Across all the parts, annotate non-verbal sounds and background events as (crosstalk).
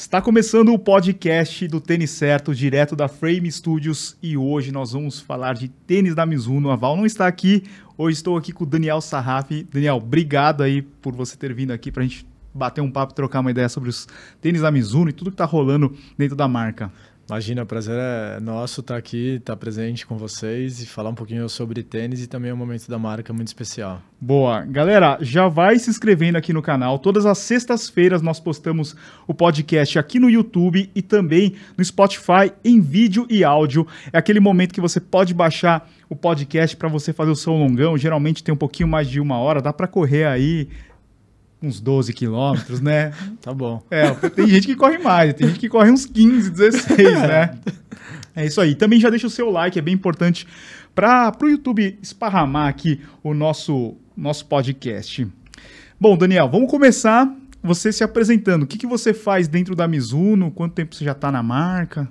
Está começando o podcast do Tênis Certo, direto da Frame Studios, e hoje nós vamos falar de tênis da Mizuno. A Val não está aqui, hoje estou aqui com o Daniel Sarraf. Daniel, obrigado aí por você ter vindo aqui para a gente bater um papo, trocar uma ideia sobre os tênis da Mizuno e tudo que está rolando dentro da marca. Imagina, prazer é nosso estar tá aqui, estar tá presente com vocês e falar um pouquinho sobre tênis e também o um momento da marca muito especial. Boa. Galera, já vai se inscrevendo aqui no canal. Todas as sextas-feiras nós postamos o podcast aqui no YouTube e também no Spotify em vídeo e áudio. É aquele momento que você pode baixar o podcast para você fazer o seu longão. Geralmente tem um pouquinho mais de uma hora, dá para correr aí uns 12 quilômetros, né? (laughs) tá bom. É, tem gente que corre mais, tem gente que corre uns 15, 16, né? É isso aí. Também já deixa o seu like, é bem importante para o YouTube esparramar aqui o nosso, nosso podcast. Bom, Daniel, vamos começar você se apresentando. O que, que você faz dentro da Mizuno? Quanto tempo você já está na marca?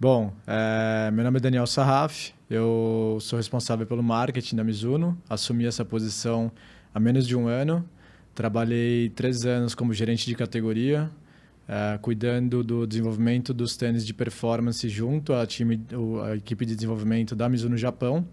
Bom, é, meu nome é Daniel Sarraf, eu sou responsável pelo marketing da Mizuno, assumi essa posição há menos de um ano Trabalhei três anos como gerente de categoria, uh, cuidando do desenvolvimento dos tênis de performance junto à, time, equipe de desenvolvimento da Mizuno Japão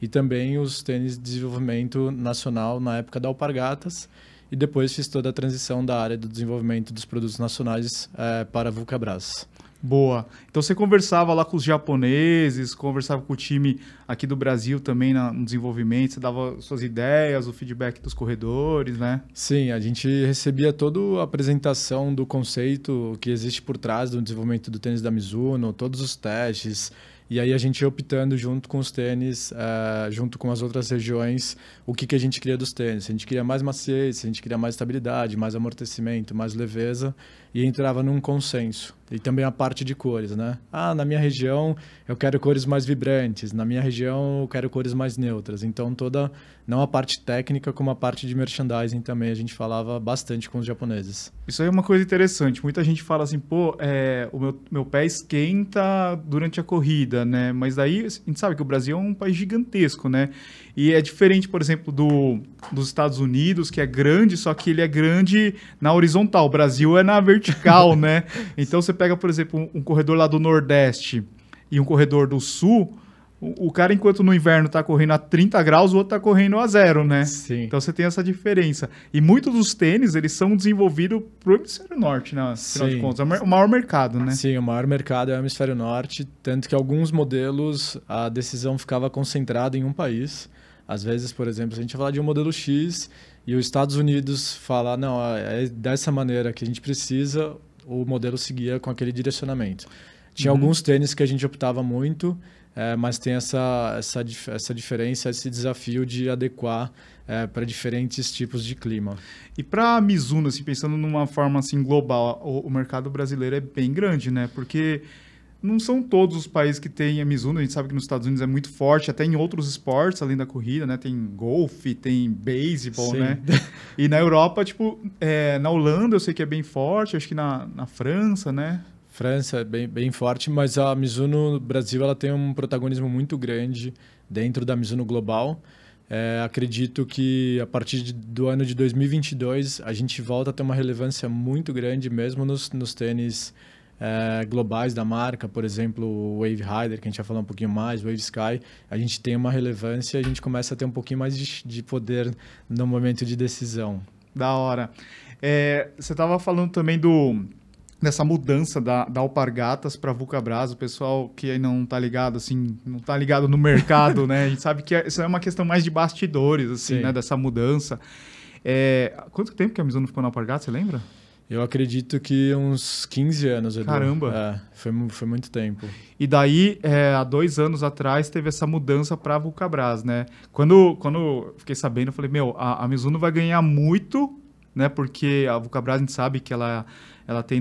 e também os tênis de desenvolvimento nacional na época da Alpargatas. E depois fiz toda a transição da área do desenvolvimento dos produtos nacionais uh, para a Vulcabras. Boa. Então você conversava lá com os japoneses, conversava com o time aqui do Brasil também na, no desenvolvimento, você dava suas ideias, o feedback dos corredores, né? Sim, a gente recebia toda a apresentação do conceito que existe por trás do desenvolvimento do tênis da Mizuno, todos os testes, e aí a gente ia optando junto com os tênis, uh, junto com as outras regiões, o que, que a gente queria dos tênis. Se a gente queria mais maciez, se a gente queria mais estabilidade, mais amortecimento, mais leveza e entrava num consenso. E também a parte de cores, né? Ah, na minha região eu quero cores mais vibrantes, na minha região eu quero cores mais neutras. Então toda, não a parte técnica, como a parte de merchandising também a gente falava bastante com os japoneses. Isso aí é uma coisa interessante. Muita gente fala assim, pô, é, o meu, meu pé esquenta durante a corrida, né? Mas daí a gente sabe que o Brasil é um país gigantesco, né? E é diferente, por exemplo, do, dos Estados Unidos, que é grande, só que ele é grande na horizontal. O Brasil é na vertical vertical, né? Então você pega, por exemplo, um, um corredor lá do Nordeste e um corredor do Sul, o cara, enquanto no inverno está correndo a 30 graus, o outro está correndo a zero, né? Sim. Então você tem essa diferença. E muitos dos tênis, eles são desenvolvidos pro hemisfério norte, né? Afinal Sim. de contas, é o maior mercado, né? Sim, o maior mercado é o hemisfério norte, tanto que alguns modelos a decisão ficava concentrada em um país. Às vezes, por exemplo, se a gente falar de um modelo X e os Estados Unidos falar, não, é, é dessa maneira que a gente precisa, o modelo seguia com aquele direcionamento. Tinha uhum. alguns tênis que a gente optava muito, é, mas tem essa, essa, essa diferença, esse desafio de adequar é, para diferentes tipos de clima. E para a Mizuno, assim, pensando numa forma assim, global, o, o mercado brasileiro é bem grande, né? Porque não são todos os países que têm a Mizuno. A gente sabe que nos Estados Unidos é muito forte, até em outros esportes, além da corrida, né? Tem golfe, tem beisebol, né? (laughs) E na Europa, tipo, é, na Holanda eu sei que é bem forte, acho que na, na França, né? França é bem, bem forte, mas a Mizuno no Brasil ela tem um protagonismo muito grande dentro da Mizuno Global. É, acredito que a partir de, do ano de 2022 a gente volta a ter uma relevância muito grande mesmo nos, nos tênis é, globais da marca, por exemplo, o Wave Rider, que a gente vai falar um pouquinho mais, o Wave Sky, a gente tem uma relevância, a gente começa a ter um pouquinho mais de, de poder no momento de decisão. Da hora. É, você estava falando também do dessa mudança da, da Alpargatas para Vulcabras, o pessoal que aí não tá ligado assim, não tá ligado no mercado, né? A gente sabe que é, isso é uma questão mais de bastidores assim, Sim. né, dessa mudança. É, quanto tempo que a Mizuno ficou na Alpargatas, você lembra? Eu acredito que uns 15 anos. Edu. Caramba! É, foi, foi muito tempo. E daí, é, há dois anos atrás, teve essa mudança para a Vulcabras, né? Quando, quando fiquei sabendo, eu falei, meu, a, a Mizuno vai ganhar muito, né? Porque a Vulcabras, a gente sabe que ela, ela tem,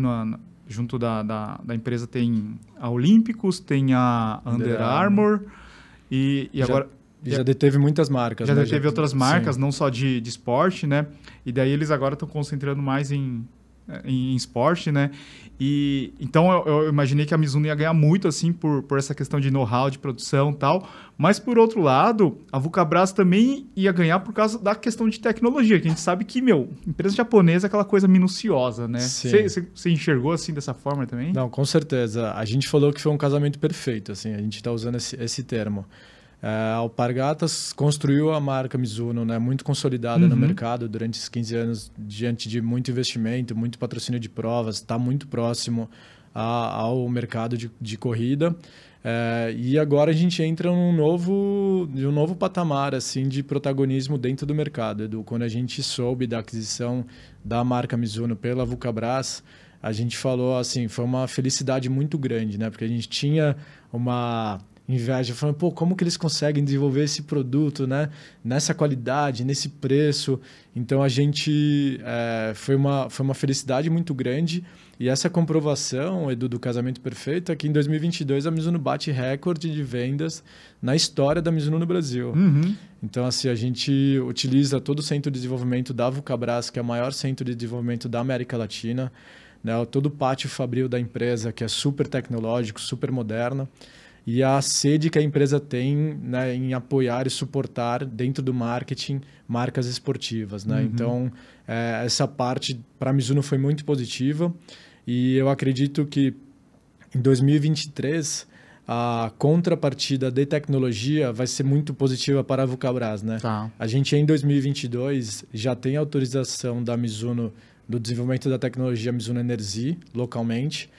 junto da, da, da, empresa, tem a Olímpicos, tem a Under, Under Armour, Armour, e, e Já... agora... E já deteve muitas marcas. Já né? deteve já... outras marcas, Sim. não só de, de esporte, né? E daí eles agora estão concentrando mais em em esporte, né? E então eu, eu, imaginei que a Mizuno ia ganhar muito assim por, por essa questão de know-how de produção, e tal. Mas por outro lado, a Vulcabras também ia ganhar por causa da questão de tecnologia, que a gente sabe que, meu, empresa japonesa é aquela coisa minuciosa, né? Você enxergou assim dessa forma também? Não, com certeza. A gente falou que foi um casamento perfeito, assim, a gente está usando esse, esse termo. É, a Alpargatas construiu a marca Mizuno, né? muito consolidada uhum. no mercado durante esses 15 anos, diante de muito investimento, muito patrocínio de provas, está muito próximo a, ao mercado de, de corrida. É, e agora a gente entra num novo, num novo patamar assim de protagonismo dentro do mercado. Edu. Quando a gente soube da aquisição da marca Mizuno pela Vulcabras, a gente falou assim, foi uma felicidade muito grande, né? Porque a gente tinha uma inveja, falando, pô, como que eles conseguem desenvolver esse produto, né? Nessa qualidade, nesse preço. Então a gente é, foi, uma, foi uma felicidade muito grande. E essa comprovação, Edu, do casamento perfeito, é que em 2022 a Mizuno bate recorde de vendas na história da Mizuno no Brasil. Uhum. Então, assim, a gente utiliza todo o centro de desenvolvimento da Vucabras, que é o maior centro de desenvolvimento da América Latina, né? todo o pátio fabril da empresa, que é super tecnológico, super moderno e a sede que a empresa tem né, em apoiar e suportar dentro do marketing marcas esportivas. Né? Uhum. Então, é, essa parte para a Mizuno foi muito positiva e eu acredito que em 2023 a contrapartida de tecnologia vai ser muito positiva para a Vucabras. Né? Tá. A gente em 2022 já tem autorização da Mizuno do desenvolvimento da tecnologia Mizuno Energy localmente,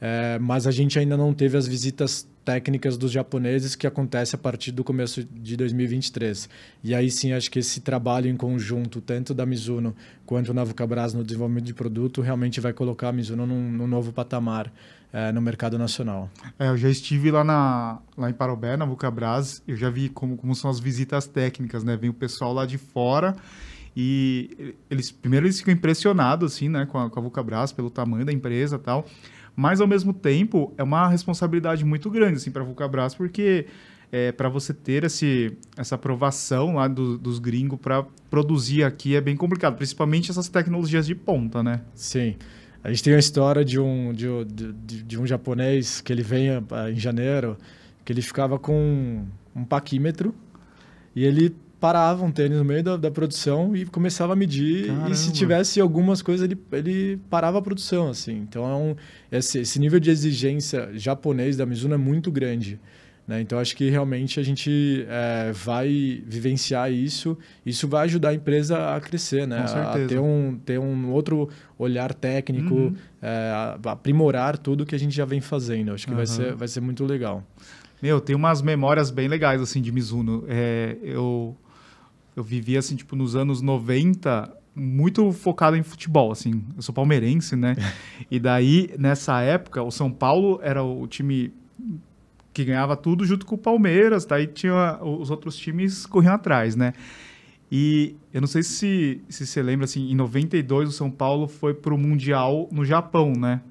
é, mas a gente ainda não teve as visitas técnicas dos japoneses que acontece a partir do começo de 2023. E aí sim, acho que esse trabalho em conjunto, tanto da Mizuno quanto da Vucabras no desenvolvimento de produto, realmente vai colocar a Mizuno num, num novo patamar é, no mercado nacional. É, eu já estive lá, na, lá em Parobé, na Vucabras, eu já vi como, como são as visitas técnicas, né? Vem o pessoal lá de fora e eles primeiro eles ficam impressionados assim, né, com a, com a pelo tamanho da empresa e tal. Mas ao mesmo tempo, é uma responsabilidade muito grande assim para Vulcabras, porque é, para você ter esse, essa aprovação lá do, dos gringos para produzir aqui é bem complicado, principalmente essas tecnologias de ponta, né? Sim. A gente tem uma história de um, de, de, de um japonês que ele vem ah, em janeiro, que ele ficava com um paquímetro e ele parava um tênis no meio da, da produção e começava a medir. Caramba. E se tivesse algumas coisas, ele, ele parava a produção, assim. Então, é um, esse, esse nível de exigência japonês da Mizuno é muito grande. Né? Então, acho que realmente a gente é, vai vivenciar isso. Isso vai ajudar a empresa a crescer, né? a ter um, ter um outro olhar técnico, uhum. é, aprimorar tudo que a gente já vem fazendo. Acho que uhum. vai, ser, vai ser muito legal. Meu, tem umas memórias bem legais, assim, de Mizuno. É, eu eu vivia, assim, tipo, nos anos 90, muito focado em futebol, assim. Eu sou palmeirense, né? (laughs) e daí, nessa época, o São Paulo era o time que ganhava tudo junto com o Palmeiras, daí tinha os outros times corriam atrás, né? E eu não sei se, se você lembra, assim, em 92 o São Paulo foi pro Mundial no Japão, né?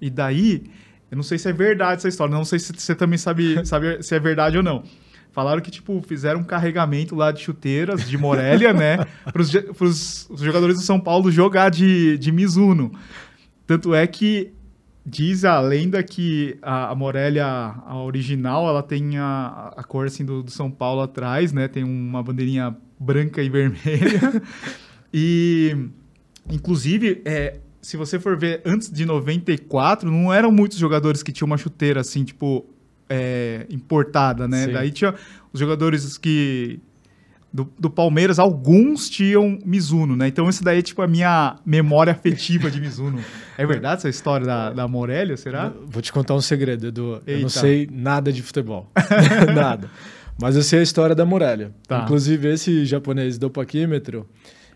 E daí, eu não sei se é verdade essa história, não sei se você também sabe, sabe se é verdade ou não. Falaram que, tipo, fizeram um carregamento lá de chuteiras de Morelia, né? (laughs) Para os jogadores do São Paulo jogar de, de Mizuno. Tanto é que diz a lenda que a, a Morelia, a original, ela tem a, a cor assim, do, do São Paulo atrás, né? Tem uma bandeirinha branca e vermelha. (laughs) e, inclusive, é, se você for ver antes de 94, não eram muitos jogadores que tinham uma chuteira assim, tipo, é, importada, né? Sim. Daí tinha os jogadores que do, do, Palmeiras, alguns tinham Mizuno, né? Então isso daí é tipo a minha memória afetiva de Mizuno. É verdade essa história da, da Morelia, será? Vou te contar um segredo, Edu. Eita. Eu não sei nada de futebol. (laughs) nada. Mas eu sei a história da Morelia. Tá. Inclusive, esse japonês do Paquímetro,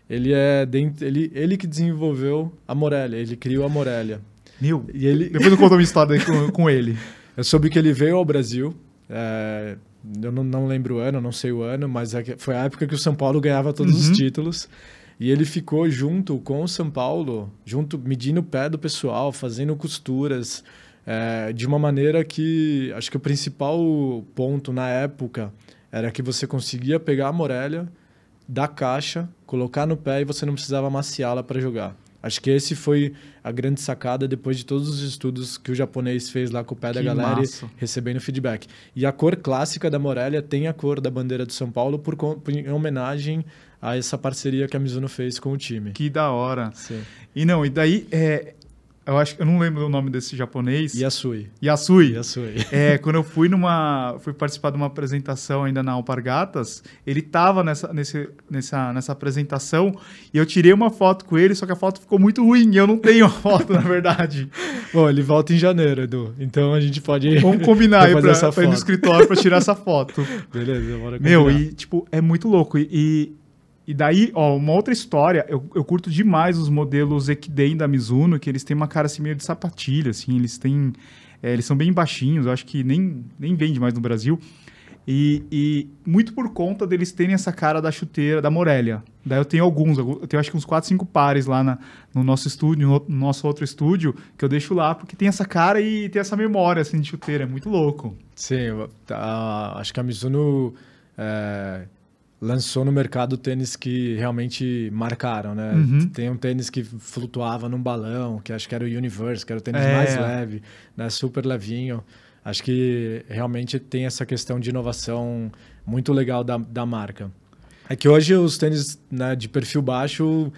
ele é dentro, ele, ele que desenvolveu a Morelia, ele criou a Morelia. Meu, e ele... depois eu conto uma história com, com ele. (laughs) Eu soube que ele veio ao Brasil. É, eu não, não, lembro o ano, não sei o ano, mas é foi a época que o São Paulo ganhava todos uhum. os títulos. E ele ficou junto com o São Paulo, junto, medindo o pé do pessoal, fazendo costuras, é, de uma maneira que acho que o principal ponto na época era que você conseguia pegar a Morelia da caixa, colocar no pé e você não precisava maciá-la para jogar. Acho que esse foi a grande sacada depois de todos os estudos que o japonês fez lá com o pé da que galera massa. e recebendo feedback. E a cor clássica da Morelia tem a cor da bandeira do São Paulo por, por em homenagem a essa parceria que a Mizuno fez com o time. Que da hora. Sim. E não, e daí é, eu acho que eu não lembro o nome desse japonês. Yasui. Yasui. Yasui. É, quando eu fui numa. fui participar de uma apresentação ainda na Alpargatas, ele tava nessa, nesse, nessa, nessa apresentação e eu tirei uma foto com ele, só que a foto ficou muito ruim. E eu não tenho a foto, na verdade. (laughs) Bom, ele volta em janeiro, Edu. Então a gente pode. Vamos (laughs) combinar aí pra, pra ir no escritório pra tirar essa foto. (laughs) Beleza, bora combinar. Meu, e tipo, é muito louco. e, e e daí, ó, uma outra história, eu, eu curto demais os modelos Ekiden da Mizuno, que eles têm uma cara assim meio de sapatilha, assim, eles têm... É, eles são bem baixinhos, eu acho que nem, nem vende mais no Brasil. E, e, muito por conta deles terem essa cara da chuteira, da Morelia. Daí eu tenho alguns, eu tenho acho que uns 4, 5 pares lá na, no nosso estúdio, no, nosso outro estúdio, que eu deixo lá, porque tem essa cara e tem essa memória, assim, de chuteira. É muito louco. Sim, tá, acho que a Mizuno... É, lançou no mercado tênis que realmente marcaram, né? Uhum. Tem um tênis que flutuava num balão, que acho que era o Universe, que era o tênis é. mais leve, né? Super levinho. Acho que realmente tem essa questão de inovação muito legal da, da marca. É que hoje os tênis né, de perfil baixo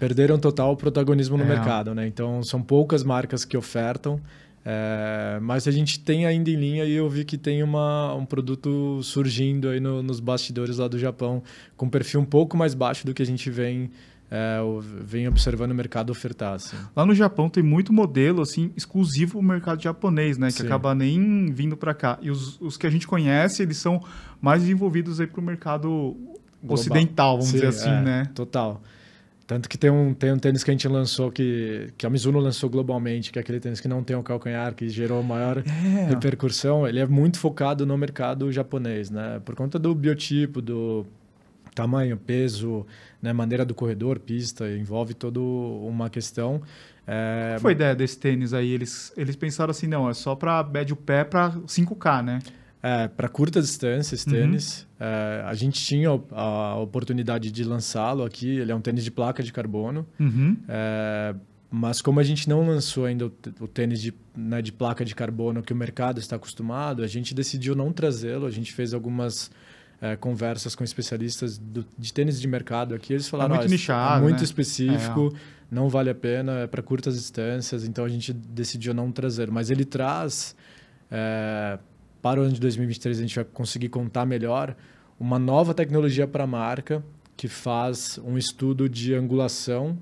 perderam total protagonismo no é. mercado, né? Então são poucas marcas que ofertam. É, mas a gente tem ainda em linha e eu vi que tem uma, um produto surgindo aí no, nos bastidores lá do Japão, com perfil um pouco mais baixo do que a gente vem, é, vem observando o mercado ofertar. Assim. Lá no Japão tem muito modelo assim exclusivo para o mercado japonês, né? Que Sim. acaba nem vindo para cá. E os, os que a gente conhece, eles são mais desenvolvidos aí para o mercado Global. ocidental, vamos Sim, dizer assim, é, né? Total. Tanto que tem um, tem um tênis que a gente lançou, que, que a Mizuno lançou globalmente, que é aquele tênis que não tem o calcanhar, que gerou maior é. repercussão. Ele é muito focado no mercado japonês, né? Por conta do biotipo, do tamanho, peso, né? maneira do corredor, pista, envolve toda uma questão. É... Qual foi a ideia desse tênis aí? Eles, eles pensaram assim, não, é só para médio pé para 5K, né? É, para curtas distâncias, uhum. tênis. Uhum. É, a gente tinha a oportunidade de lançá-lo aqui. Ele é um tênis de placa de carbono. Uhum. É, mas como a gente não lançou ainda o tênis de, né, de placa de carbono que o mercado está acostumado, a gente decidiu não trazê-lo. A gente fez algumas é, conversas com especialistas do, de tênis de mercado aqui. Eles falaram... É muito tá nichado, Muito né? específico, é, não vale a pena, é para curtas distâncias. Então, a gente decidiu não trazer. Mas ele traz... É, para o ano de 2023 a gente vai conseguir contar melhor uma nova tecnologia para a marca que faz um estudo de angulação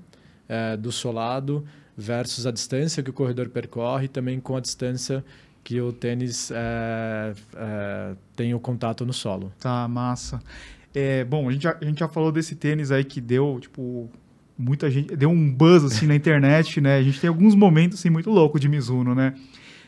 é, do solado versus a distância que o corredor percorre, também com a distância que o tênis é, é, tem o contato no solo. Tá, massa. É, bom, a gente, já, a gente já falou desse tênis aí que deu, tipo, muita gente... Deu um buzz, assim, na internet, né? A gente tem alguns momentos, assim, muito louco de Mizuno, né?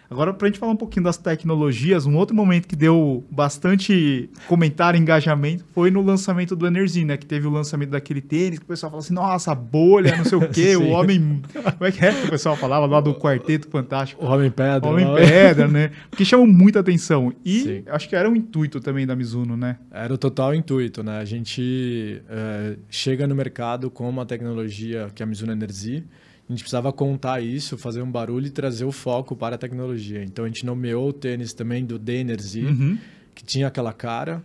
Agora, para a gente falar um pouquinho das tecnologias, um outro momento que deu bastante comentário, engajamento, foi no lançamento do Energy, né? Que teve o lançamento daquele tênis, que o pessoal falou assim, nossa, bolha, não sei o quê, o (laughs) homem... Como é que é que o pessoal falava lá do Quarteto Fantástico? O Homem Pedra. O homem é? Pedra, né? Porque chamou muita atenção. E Sim. acho que era um intuito também da Mizuno, né? Era o total intuito, né? A gente é, chega no mercado com uma tecnologia que é a Mizuno Energy, a gente precisava contar isso, fazer um barulho e trazer o foco para a tecnologia. Então a gente nomeou o tênis também do Denergy, uhum. que tinha aquela cara,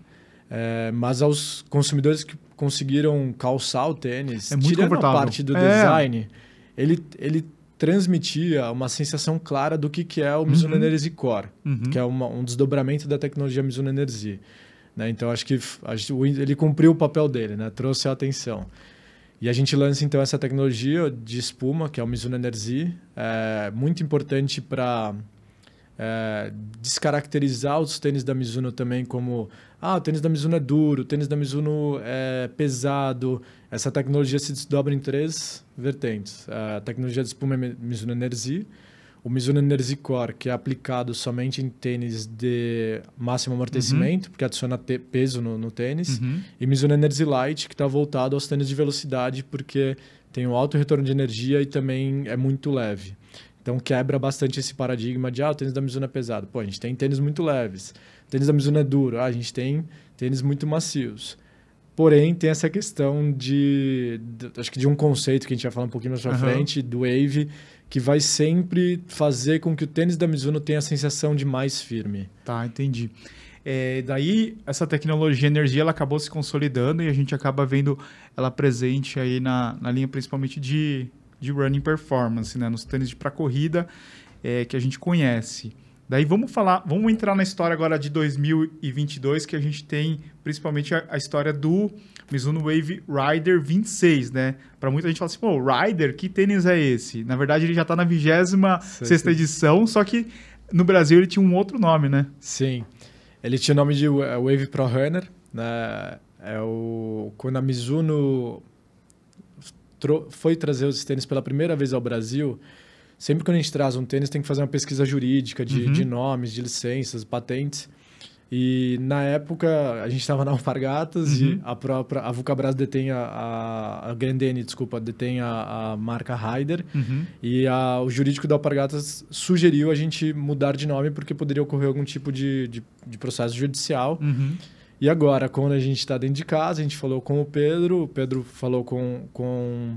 é, mas aos consumidores que conseguiram calçar o tênis, é tirando a parte do é. design, ele, ele transmitia uma sensação clara do que, que é o Mizuno uhum. Energy Core, uhum. que é uma, um desdobramento da tecnologia Mizuno Energy. Né? Então, acho que a, ele cumpriu o papel dele, né? trouxe a atenção. E a gente lança então essa tecnologia de espuma, que é o Mizuno Energy, é, muito importante para é, descaracterizar os tênis da Mizuno também como ah, o tênis da Mizuno é duro, o tênis da Mizuno é pesado. Essa tecnologia se desdobra em três vertentes. É, a tecnologia de espuma é Mizuno Energy, o Mizuno Energy Core, que é aplicado somente em tênis de máximo amortecimento, uhum. porque adiciona peso no, no tênis, uhum. e Mizuno Energy Light, que está voltado aos tênis de velocidade, porque tem um alto retorno de energia e também é muito leve. Então quebra bastante esse paradigma de ah, o tênis da Mizuno é pesado. Pô, a gente tem tênis muito leves. O tênis da Mizuno é duro. Ah, a gente tem tênis muito macios. Porém, tem essa questão de, de, acho que de um conceito que a gente vai falar um pouquinho mais pra uhum. frente, do wave, que vai sempre fazer com que o tênis da Mizuno tenha a sensação de mais firme. Tá, entendi. É, daí essa tecnologia energia ela acabou se consolidando e a gente acaba vendo ela presente aí na, na linha principalmente de, de running performance, né? nos tênis para corrida é, que a gente conhece. Daí vamos falar, vamos entrar na história agora de 2022, que a gente tem principalmente a, a história do Mizuno Wave Rider 26, né? Para muita gente fala assim, pô, Rider, que tênis é esse? Na verdade, ele já tá na 26 edição, só que no Brasil ele tinha um outro nome, né? Sim. Ele tinha o nome de Wave Pro Runner, né? É o quando a Mizuno foi trazer os tênis pela primeira vez ao Brasil, Sempre que a gente traz um tênis, tem que fazer uma pesquisa jurídica de, uhum. de nomes, de licenças, patentes. E na época a gente estava na Alpargatas uhum. e a própria a Vulcabras detém a, a Grandene, desculpa, detém a, a marca Ryder. uhum. e a, o jurídico da Alpargatas sugeriu a gente mudar de nome porque poderia ocorrer algum tipo de, de, de processo judicial. Uhum. E agora, quando a gente está dentro de casa, a gente falou com o Pedro, o Pedro falou com, com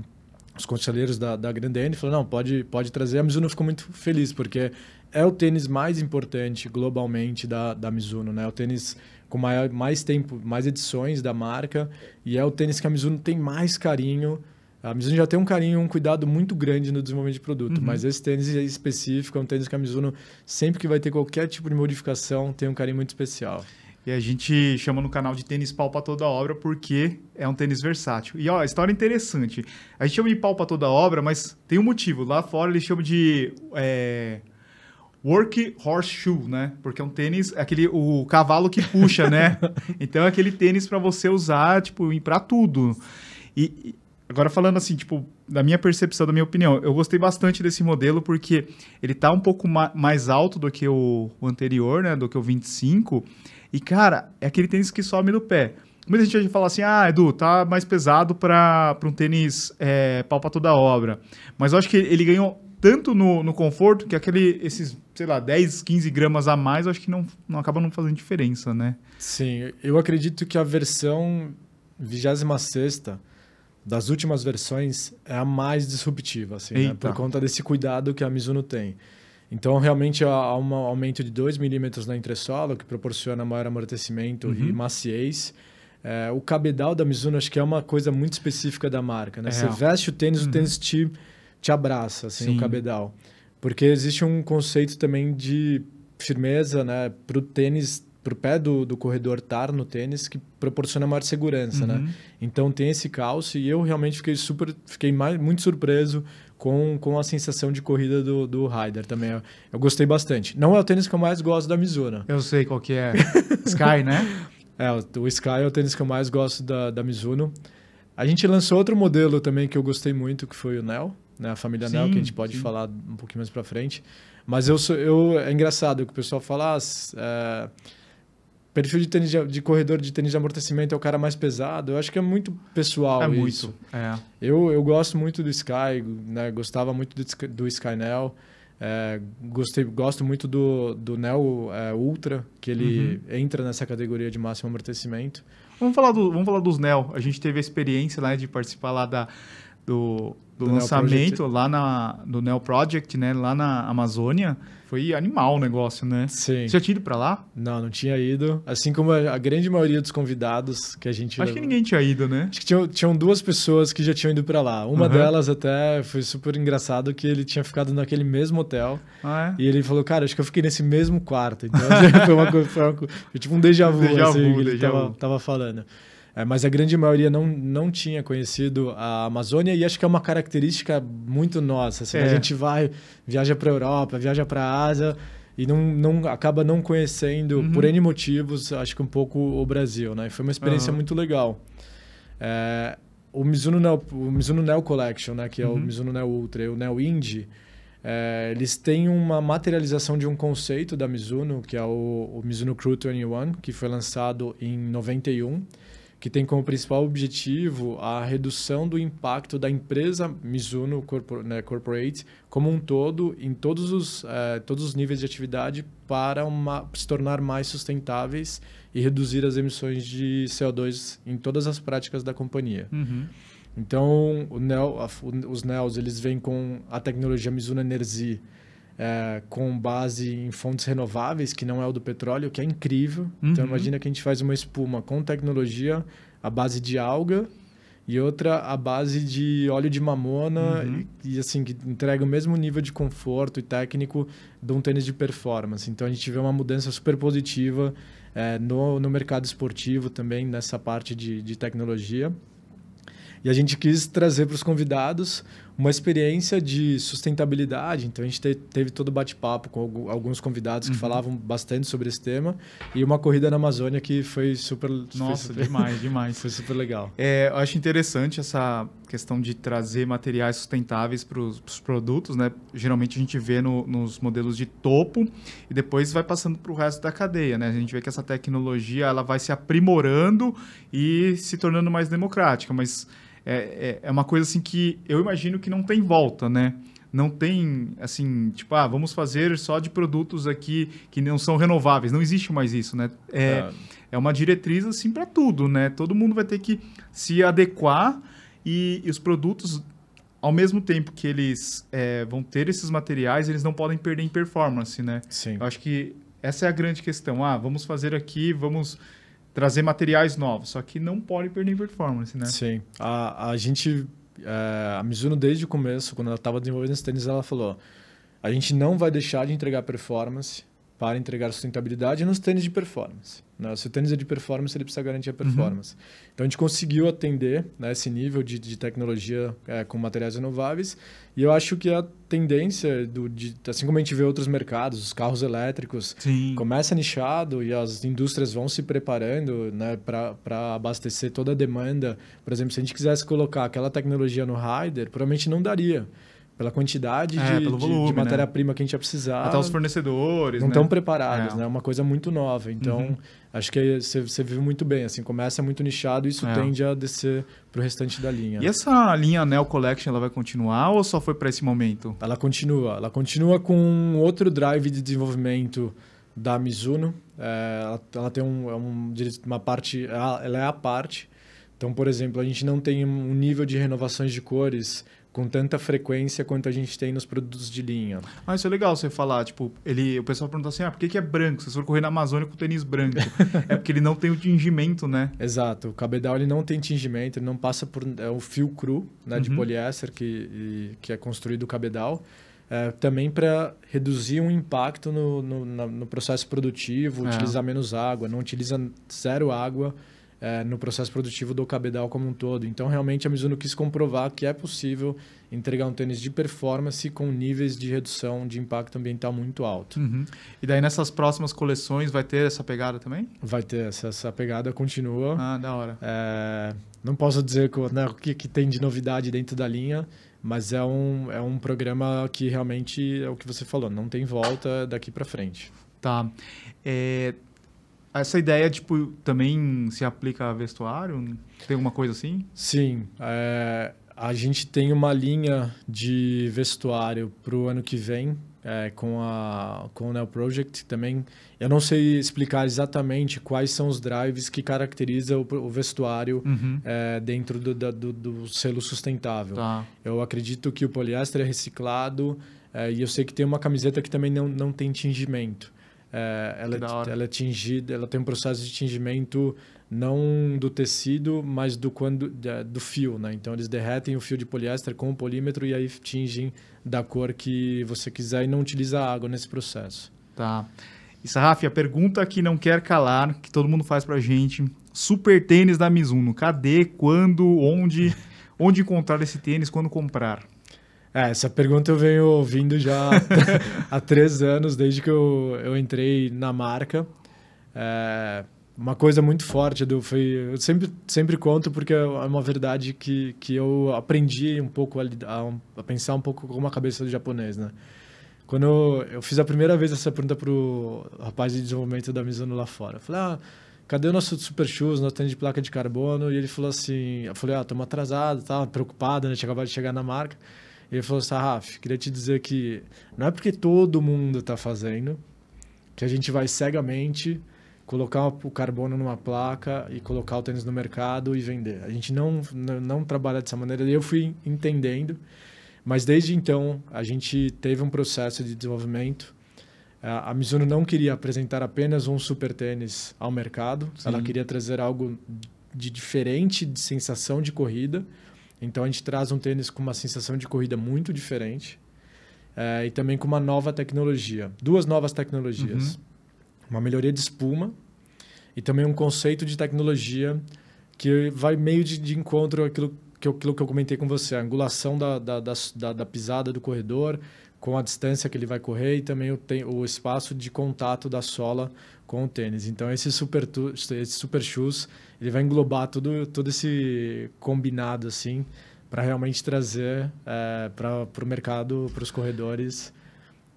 os conselheiros da, da Grande N falaram, não, pode, pode trazer. A Mizuno ficou muito feliz, porque é o tênis mais importante globalmente da, da Mizuno, né? É o tênis com maior, mais tempo, mais edições da marca, e é o tênis que a Mizuno tem mais carinho. A Mizuno já tem um carinho, um cuidado muito grande no desenvolvimento de produto, uhum. mas esse tênis específico é um tênis que a Mizuno, sempre que vai ter qualquer tipo de modificação, tem um carinho muito especial. E a gente chama no canal de tênis pau para toda obra porque é um tênis versátil. E ó, história é interessante. A gente chama de pau para toda obra, mas tem um motivo. Lá fora eles chamam de é, work horseshoe, shoe, né? Porque é um tênis, é aquele o cavalo que puxa, né? (laughs) Então é aquele tênis para você usar, tipo, para tudo. E, agora falando assim, tipo, da minha percepção, da minha opinião, eu gostei bastante desse modelo porque ele tá um pouco ma mais alto do que o, o anterior, né? Do que o 25. E, cara, é aquele tênis que some no pé. Muita gente fala assim, ah, Edu, tá mais pesado para um tênis é, pra toda obra. Mas eu acho que ele ganhou tanto no, no conforto que aquele, esses, sei lá, 10, 15 gramas a mais, eu acho que não, não acaba não fazendo diferença, né? Sim, eu acredito que a versão 26 das últimas versões é a mais disruptiva, assim, né? Por conta desse cuidado que a Mizuno tem. Então, realmente, há um aumento de 2 milímetros na entressola, que proporciona maior amortecimento uhum. e maciez. É, o cabedal da Mizuno, acho que é uma coisa muito específica da marca. Né? É Você real. veste o tênis, uhum. o tênis te, te abraça, assim, o cabedal. Porque existe um conceito também de firmeza né? para o tênis para o pé do, do corredor estar no tênis que proporciona maior segurança, né? uhum. né? Então tem esse calço e eu realmente fiquei super, fiquei mais, muito surpreso com, com a sensação de corrida do, do Ryder também. Eu, eu, gostei bastante. Não é o tênis que eu mais gosto da Mizuno. Eu sei qual que é. (laughs) Sky, né? É, o, Sky é o tênis que eu mais gosto da, da Mizuno. A gente lançou outro modelo também que eu gostei muito, que foi o Nel, né? A família sim, Nel, que a gente pode sim. falar um pouquinho mais para frente. Mas eu sou, eu é engraçado que o pessoal fala, ah, é, perfil de, tênis de, de, corredor de tênis de amortecimento é o cara mais pesado. Eu acho que é muito pessoal é isso. Muito, é. Eu, eu gosto muito do Sky, né? gostava muito do, do Skynel. É, gostei, gosto muito do, do Neo é, Ultra, que ele uhum. entra nessa categoria de máximo amortecimento. Vamos falar, do, vamos falar dos Neo. A gente teve a experiência né, de participar lá da, do, do, do lançamento lá na, do Neo Project, né? Lá na Amazônia. Foi animal o negócio, né? Sim. Você tinha ido para lá? Não, não tinha ido. Assim como a, a grande maioria dos convidados que a gente... Acho levou... que ninguém tinha ido, né? Acho que tinham, tinham duas pessoas que já tinham ido para lá. Uma uhum. delas até foi super engraçado que ele tinha ficado naquele mesmo hotel. Ah, é? E ele falou, cara, acho que eu fiquei nesse mesmo quarto. Então, (laughs) foi, uma, foi, foi, uma, tipo um déjà vu, um déjà assim, ele déjà tava, vu. tava falando. É, mas a grande maioria não, não tinha conhecido a Amazônia e acho que é uma característica muito nossa. Assim, é. A gente vai, viaja para a Europa, viaja para a Ásia e não, não acaba não conhecendo, uhum. por N motivos, acho que um pouco o Brasil. Né? Foi uma experiência uhum. muito legal. É, o, Mizuno Neo, o Mizuno Neo Collection, né, que é uhum. o Mizuno Neo Ultra e o Neo Indie, é, eles têm uma materialização de um conceito da Mizuno, que é o, o Mizuno Crew 21, que foi lançado em 91 que tem como principal objetivo a redução do impacto da empresa Mizuno né, Corporate como um todo, em todos os, eh, todos os níveis de atividade, para uma, se tornar mais sustentáveis e reduzir as emissões de CO2 em todas as práticas da companhia. Uhum. Então, a, os NEOs eles vêm com a tecnologia Mizuno Energy, é, com base em fontes renováveis, que não é o do petróleo, que é incrível. Então, uhum. Então, imagina que a gente faz uma espuma com tecnologia à base de alga e outra à base de óleo de mamona uhum. e, e, assim, que entrega o mesmo nível de conforto e técnico de um tênis de performance. Então, a gente vê uma mudança super positiva é, no, no mercado esportivo também, nessa parte de, de tecnologia. E a gente quis trazer para os convidados uma experiência de sustentabilidade. Então a gente teve todo bate-papo com alguns convidados que uhum. falavam bastante sobre esse tema e uma corrida na Amazônia que foi super nossa foi super, demais demais (laughs) foi super legal. É, eu acho interessante essa questão de trazer materiais sustentáveis para os produtos, né? Geralmente a gente vê no, nos modelos de topo e depois vai passando para o resto da cadeia, né? A gente vê que essa tecnologia ela vai se aprimorando e se tornando mais democrática, mas é, é, é uma coisa assim que eu imagino que não tem volta, né? não tem assim, tipo, ah, vamos fazer só de produtos aqui que não são renováveis. Não existe mais isso, né? É, é. é uma diretriz assim para tudo, né? Todo mundo vai ter que se adequar e, e os produtos, ao mesmo tempo que eles é, vão ter esses materiais, eles não podem perder em performance, né? Sim. Eu acho que essa é a grande questão. Ah, vamos fazer aqui, vamos trazer materiais novos, só que não pode perder performance, né? Sim. A, a gente, é, a Mizuno desde o começo, quando ela estava desenvolvendo esse tênis, ela falou: a gente não vai deixar de entregar performance, para entregar sustentabilidade nos tênis de performance. Né? Se o tênis é de performance, ele precisa garantir a uhum. performance. Uhum. Então, a gente conseguiu atender né, esse nível de, de tecnologia é, com materiais renováveis e eu acho que a tendência, do, de, assim como a gente vê outros mercados, os carros elétricos, Sim. começa nichado e as indústrias vão se preparando né, para abastecer toda a demanda. Por exemplo, se a gente quisesse colocar aquela tecnologia no rider, provavelmente não daria pela quantidade é, de, de, de né? matéria-prima né? que a gente ia precisar. Até os fornecedores. Não estão né? preparados, é. né? É uma coisa muito nova. Então, uhum. acho que você, vive muito bem. Assim, começa muito nichado e isso é. tende a descer para o restante da linha. E essa linha Neo Collection, ela vai continuar ou só foi para esse momento? Ela continua. Ela continua com outro drive de desenvolvimento da Mizuno. É, ela, ela, tem um, é um, uma parte... Ela é a parte. Então, por exemplo, a gente não tem um nível de renovações de cores com tanta frequência quanto a gente tem nos produtos de linha. Ah, isso é legal você falar. Tipo, ele, o pessoal pergunta assim, ah, por que, que é branco? Se você for correr na Amazônia com tênis branco. (laughs) é porque ele não tem o tingimento, né? Exato. O cabedal ele não tem tingimento, ele não passa por... É o fio cru né, uhum. de poliéster que, que é construído o cabedal. É, também para reduzir um impacto no, no, no processo produtivo, é. utilizar menos água, não utiliza zero água é, no processo produtivo do cabedal como um todo. Então, realmente, a Mizuno quis comprovar que é possível entregar um tênis de performance com níveis de redução de impacto ambiental muito alto. Uhum. E daí, nessas próximas coleções, vai ter essa pegada também? Vai ter, essa, essa pegada continua. Ah, da hora. É, não posso dizer que, né, o que, que tem de novidade dentro da linha, mas é um, é um programa que realmente é o que você falou, não tem volta daqui para frente. Tá. É, essa ideia, tipo, também se aplica a vestuário? Tem alguma coisa assim? Sim. É, a gente tem uma linha de vestuário para o ano que vem é, com, a, com o Neo Project também. Eu não sei explicar exatamente quais são os drives que caracterizam o, o vestuário uhum. é, dentro do, do, do, selo sustentável. Tá. Eu acredito que o poliéster é reciclado é, e eu sei que tem uma camiseta que também não, não tem tingimento. É, ela, é ela é tingida, ela tem um processo de tingimento não do tecido, mas do quando do fio, né? Então eles derretem o fio de poliéster com o polímetro e aí tingem da cor que você quiser e não utiliza água nesse processo. Tá. E Rafa, a pergunta que não quer calar, que todo mundo faz pra gente, super tênis da Mizuno, cadê, quando, onde, (laughs) onde encontrar esse tênis, quando comprar? É, essa pergunta eu venho ouvindo já (laughs) há três anos, desde que eu, eu entrei na marca. É, uma coisa muito forte, Edu, foi, eu sempre, sempre conto porque é uma verdade que, que eu aprendi um pouco a, a, a pensar um pouco como a cabeça do japonês, né? Quando eu, eu fiz a primeira vez essa pergunta pro rapaz de desenvolvimento da Mizuno lá fora, eu falei, ah, cadê o nosso super shoes, nosso tênis de placa de carbono? E ele falou assim, eu falei, ah, estamos atrasados, tá, preocupado, né? Tinha acabado de chegar na marca. Ele falou assim, Raf, queria te dizer que não é porque todo mundo está fazendo que a gente vai cegamente colocar o carbono numa placa e colocar o tênis no mercado e vender. A gente não, não, não trabalha dessa maneira. E eu fui entendendo, mas desde então a gente teve um processo de desenvolvimento. A Mizuno não queria apresentar apenas um super tênis ao mercado, Sim. ela queria trazer algo de diferente, de sensação de corrida então a gente traz um tênis com uma sensação de corrida muito diferente é, e também com uma nova tecnologia. Duas novas tecnologias. Uhum. Uma melhoria de espuma e também um conceito de tecnologia que vai meio de, de encontro àquilo que, aquilo que eu comentei com você, a angulação da, da, da, da pisada do corredor com a distância que ele vai correr e também o, tem, o espaço de contato da sola com o tênis. Então, esse super, esse super shoes ele vai englobar todo, todo esse combinado, assim, para realmente trazer é, para o mercado, para os corredores,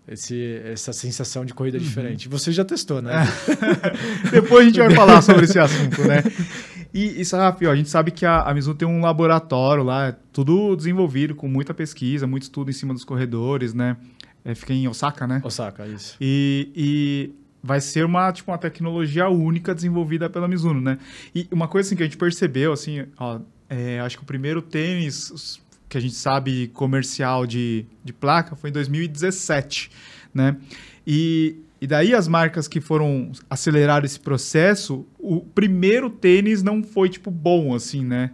esse, essa sensação de corrida uhum. diferente. Você já testou, né? É. (laughs) Depois a gente vai falar sobre esse assunto, né? E, e Sarraf, a gente sabe que a, a Mizuno tem um laboratório lá, é tudo desenvolvido com muita pesquisa, muito estudo em cima dos corredores, né? É, fica em Osaka, né? Osaka, isso. E, e vai ser uma, tipo, uma tecnologia única desenvolvida pela Mizuno, né? E uma coisa assim, que a gente percebeu, assim, ó, é, acho que o primeiro tênis que a gente sabe comercial de, de placa foi em 2017, né? E, e daí as marcas que foram acelerar esse processo, o primeiro tênis não foi, tipo, bom, assim, né?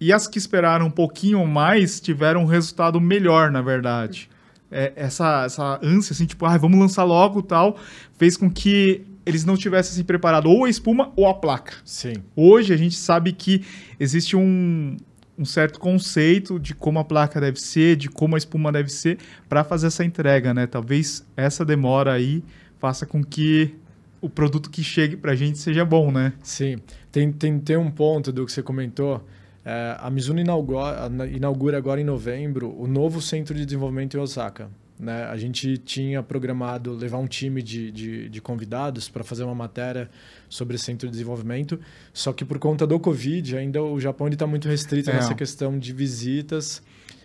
E as que esperaram um pouquinho mais tiveram um resultado melhor, na verdade é, essa, essa ânsia, assim, tipo, ah, vamos lançar logo tal, fez com que eles não tivessem preparado ou a espuma ou a placa. Sim. Hoje a gente sabe que existe um, um certo conceito de como a placa deve ser, de como a espuma deve ser, para fazer essa entrega, né? Talvez essa demora aí faça com que o produto que chegue para a gente seja bom, né? Sim. Tem, tem, tem um ponto do que você comentou é, a Mizuno inaugura, agora em novembro o novo centro de desenvolvimento em Osaka. Né? A gente tinha programado levar um time de, de, de convidados para fazer uma matéria sobre centro de desenvolvimento, só que por conta do Covid, ainda o Japão está muito restrito é. nessa questão de visitas.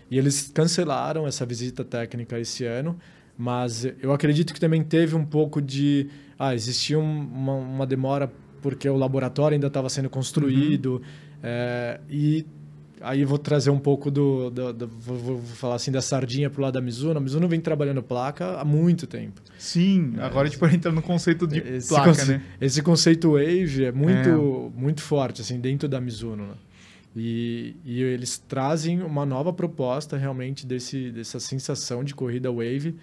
E eles cancelaram essa visita técnica esse ano, mas eu acredito que também teve um pouco de. Ah, existia uma, uma demora porque o laboratório ainda estava sendo construído. Uhum é, e aí vou trazer um pouco do, do, do vou, vou, falar assim da sardinha pro lado da Mizuno. A Mizuno vem trabalhando placa há muito tempo. Sim, é, agora tipo entra no conceito de placa, conce né? Esse conceito wave é muito é. muito forte assim dentro da Mizuno. Né? E, e eles trazem uma nova proposta realmente desse dessa sensação de corrida wave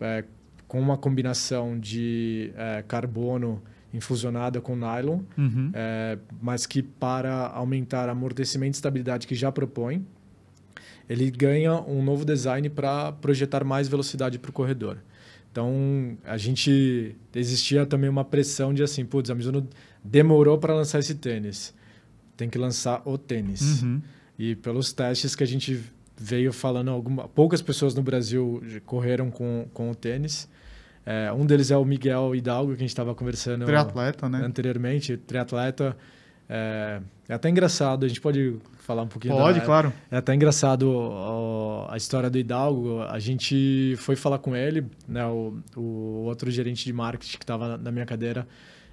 é, com uma combinação de é, carbono infusionada com nylon, uhum. é, mas que para aumentar amortecimento e estabilidade que já propõe, ele ganha um novo design para projetar mais velocidade para o corredor. Então, a gente existia também uma pressão de assim, putz, a Mizuno demorou para lançar esse tênis. Tem que lançar o tênis. Uhum. E pelos testes que a gente veio falando, alguma, poucas pessoas no Brasil correram com, com o tênis. É, um deles é o Miguel Hidalgo, que a gente estava conversando triatleta, né? anteriormente, triatleta. É, é, até engraçado, a gente pode falar um pouquinho. Pode, da, claro. É, é até engraçado ó, a história do Hidalgo. A gente foi falar com ele, né, o, o outro gerente de marketing que estava na minha cadeira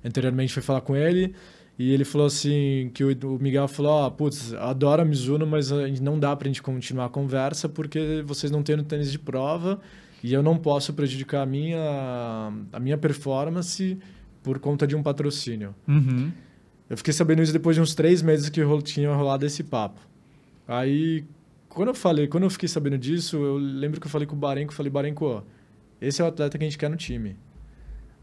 anteriormente foi falar com ele. E ele falou assim, que o Miguel falou, ó, oh, putz, adoro a Mizuno, mas não dá pra gente continuar a conversa porque vocês não têm no tênis de prova e eu não posso prejudicar a minha, a minha performance por conta de um patrocínio. Uhum. Eu fiquei sabendo isso depois de uns três meses que rolo, tinha rolado esse papo. Aí, quando eu falei, quando eu fiquei sabendo disso, eu lembro que eu falei com o Barenco, falei, Barenco, ó, esse é o atleta que a gente quer no time.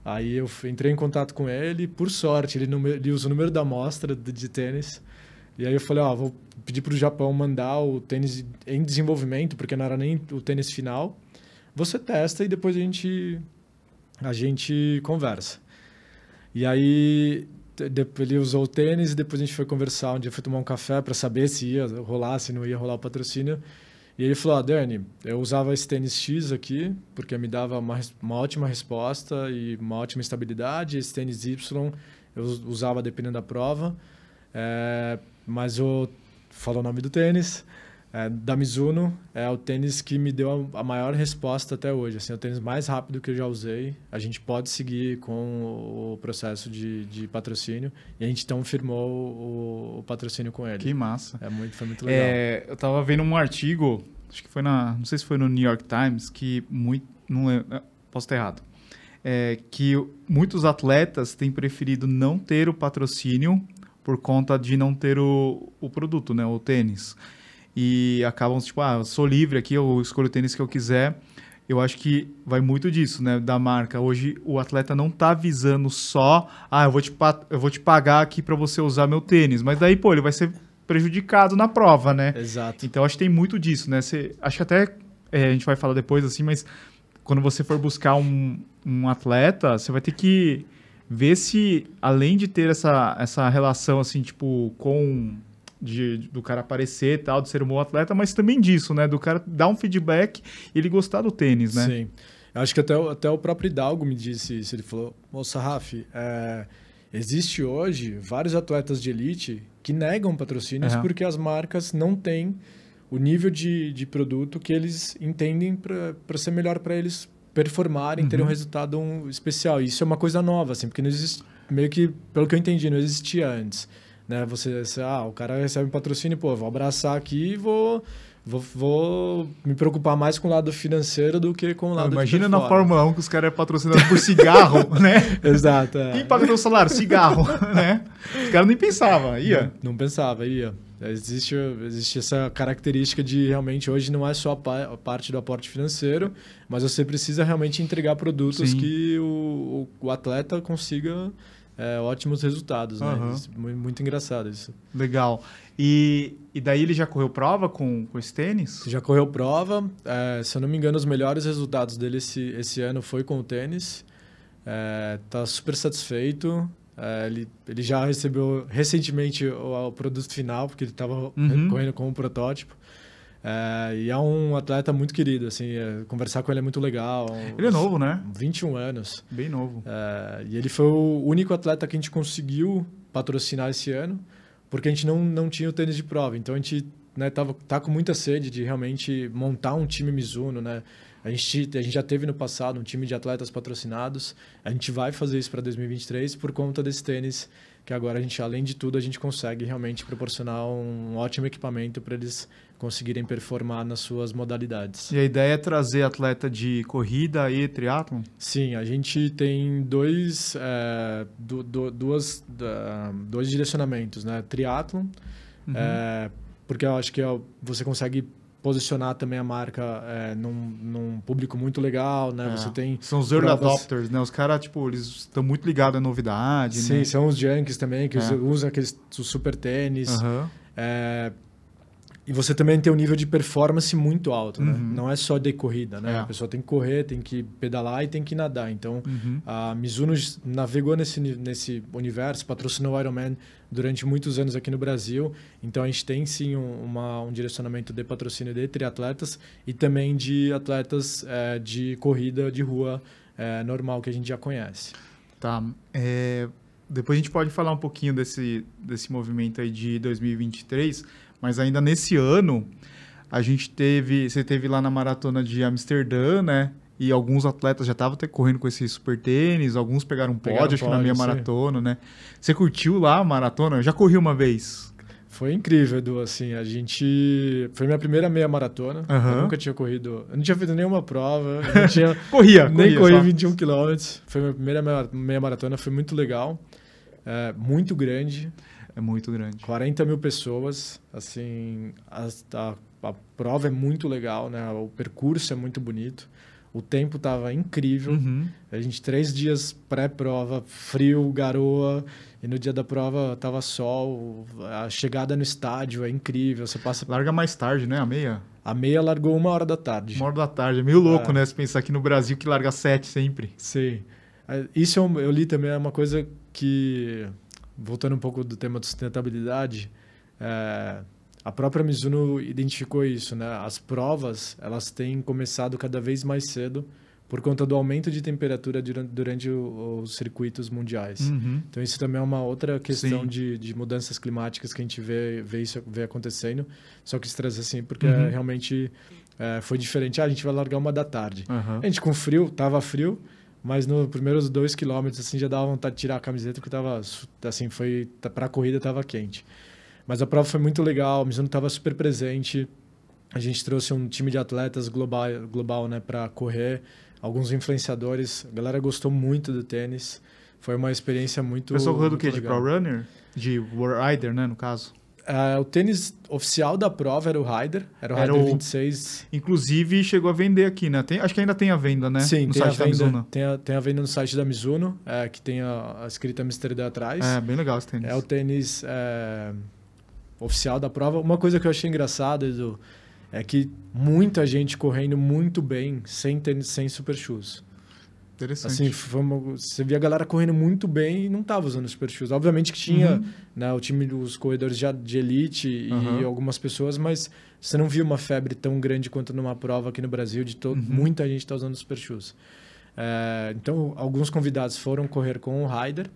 Aí eu entrei em contato com ele, por sorte, ele, ele usa o número da amostra de, de tênis. E aí eu falei, ó, vou pedir pro Japão mandar o tênis em desenvolvimento, porque não era nem o tênis final. Você testa e depois a gente, a gente conversa. E aí ele usou o tênis e depois a gente foi conversar. Um dia foi tomar um café para saber se ia rolar, se não ia rolar o patrocínio. E ele falou: ah, Dani, eu usava esse tênis X aqui, porque me dava uma, uma ótima resposta e uma ótima estabilidade. Esse tênis Y eu usava dependendo da prova. É, mas eu. falou o nome do tênis é, da Mizuno é o tênis que me deu a, a, maior resposta até hoje. Assim, é o tênis mais rápido que eu já usei. A gente pode seguir com o processo de, de patrocínio e a gente então firmou o, o, patrocínio com ele. Que massa! É muito, foi muito legal. É, eu estava vendo um artigo, acho que foi na, não sei se foi no New York Times, que muito, não lembro, é, posso ter errado. É, que muitos atletas têm preferido não ter o patrocínio por conta de não ter o, o produto, né, o tênis e acabam tipo, ah, sou livre aqui, eu escolho o tênis que eu quiser. Eu acho que vai muito disso, né, da marca. Hoje o atleta não tá visando só, ah, eu vou te, eu vou te pagar aqui para você usar meu tênis, mas daí, pô, ele vai ser prejudicado na prova, né? Exato. Então acho que tem muito disso, né? Você, acho que até é, a gente vai falar depois assim, mas quando você for buscar um, um atleta, você vai ter que ver se além de ter essa, essa relação assim, tipo, com de, do cara aparecer tal, de ser um bom atleta, mas também disso, né? Do cara dar um feedback e ele gostar do tênis, né? Sim. Acho que até, até o próprio Hidalgo me disse isso. Ele falou, moça Raf, é, existe hoje vários atletas de elite que negam patrocínios uhum. porque as marcas não têm o nível de, de produto que eles entendem para ser melhor para eles performarem, uhum. um resultado especial. Isso é uma coisa nova, assim, porque não existe, meio que, pelo que eu entendi, não existia antes. Né? Você, você, ah, o cara recebe um patrocínio, pô, vou abraçar aqui e vou, vou, vou me preocupar mais com o lado financeiro do que com o lado Não, Imagina na Fórmula 1 que os caras é patrocinado por cigarro, (laughs) né? Exato. É. Quem paga teu salário? Cigarro, (laughs) né? Os caras nem pensavam, ia. Não, não pensava, ia. Existe, existe essa característica de realmente hoje não é só a parte do aporte financeiro, mas você precisa realmente entregar produtos Sim. que o, o, o atleta consiga é, ótimos resultados, uhum. né? Isso, muito engraçado isso. Legal. E, e daí ele já correu prova com, com esse tênis? Já correu prova. É, se eu não me engano, os melhores resultados dele esse, esse ano foi com o tênis. É, tá super satisfeito. É, ele, ele já recebeu recentemente o, o produto final, porque ele estava uhum. correndo com o protótipo. É, e é um atleta muito querido, assim, é, conversar com ele é muito legal. Ele é novo, né? 21 anos. Bem novo. É, e ele foi o único atleta que a gente conseguiu patrocinar esse ano, porque a gente não, não tinha o tênis de prova. Então a gente né, tava, tá com muita sede de realmente montar um time Mizuno, né? A gente, a gente já teve no passado um time de atletas patrocinados. A gente vai fazer isso para 2023 por conta desse tênis que agora a gente, além de tudo, a gente consegue realmente proporcionar um ótimo equipamento para eles conseguirem performar nas suas modalidades. E a ideia é trazer atleta de corrida e triatlon? Sim, a gente tem dois, é, do, do, duas, dois direcionamentos, né? Triatlon, uhum. é, porque eu acho que você consegue posicionar também a marca é, num, num, público muito legal, né? É. Você tem são os early provas... adopters, né? Os caras tipo eles estão muito ligados à novidade. Sim, né? são os junkies também que é. usam aqueles super tênis. Uhum. É, e você também tem um nível de performance muito alto, né? Uhum. Não é só de corrida, né? É. A pessoa tem que correr, tem que pedalar e tem que nadar. Então, uhum. a Mizuno navegou nesse, nesse universo, patrocinou o Ironman durante muitos anos aqui no Brasil. Então, a gente tem sim um, uma, um direcionamento de patrocínio de triatletas e também de atletas é, de corrida de rua é, normal que a gente já conhece. Tá. É, depois a gente pode falar um pouquinho desse, desse movimento aí de 2023 mas ainda nesse ano, a gente teve. Você teve lá na maratona de Amsterdã, né? E alguns atletas já estavam correndo com esse super tênis, alguns pegaram um pódio, acho que na minha sim. maratona, né? Você curtiu lá a maratona? Eu já corri uma vez. Foi incrível, Edu, assim, a gente... Foi minha primeira meia maratona, uhum. eu nunca tinha corrido, eu não tinha feito nenhuma prova, não (laughs) tinha... corria, Nem corri 21 quilômetros, foi minha primeira meia maratona, foi muito legal, é, muito grande, é muito grande. 40 mil pessoas, assim, a, a, a prova é muito legal, né? O percurso é muito bonito. O tempo estava incrível. Uhum. A gente, três dias pré-prova, frio, garoa. E no dia da prova tava sol. A chegada no estádio é incrível. Você passa. Larga mais tarde, né? A meia? A meia largou uma hora da tarde. Uma hora da tarde. É meio louco, é. né? Se pensar aqui no Brasil que larga sete sempre. Sim. É, isso eu, é eu li também, é uma coisa que voltando um pouco do tema de sustentabilidade, é, a própria Mizuno identificou isso, né? As provas elas têm começado cada vez mais cedo por conta do aumento de temperatura durante, durante os circuitos mundiais. Uhum. Então isso também é uma outra questão de, de, mudanças climáticas que a gente vê, vê isso vê acontecendo. Só que se traz assim porque uhum. realmente é, foi diferente. Ah, a gente vai largar uma da tarde. Uhum. A gente com frio, tava frio mas nos primeiros dois quilômetros, assim, já dava vontade de tirar a camiseta, porque tava, assim, foi, para a corrida tava quente. Mas a prova foi muito legal, o Mizuno tava super presente. A gente trouxe um time de atletas global, global né, para correr, alguns influenciadores. A galera gostou muito do tênis. Foi uma experiência muito. pessoal correndo que quê? De Pro Runner? De War Rider, né, no caso? Uh, o tênis oficial da prova era o Ryder, era o Ryder 26. Inclusive chegou a vender aqui, né? Tem, acho que ainda tem a venda, né? Sim, no tem, site a venda, da Mizuno. Tem, a, tem a venda no site da Mizuno, é, que tem a, a escrita D atrás. É, bem legal esse tênis. É o tênis é, oficial da prova. Uma coisa que eu achei engraçada, Edu, é que muita gente correndo muito bem sem tênis, sem super shoes. Interessante. Assim, você via a galera correndo muito bem e não tava usando super shoes Obviamente que tinha uhum. né, o time dos corredores já de elite uhum. e algumas pessoas, mas você não via uma febre tão grande quanto numa prova aqui no Brasil de uhum. muita gente tá usando super shoes É, então, alguns convidados foram correr com o Ryder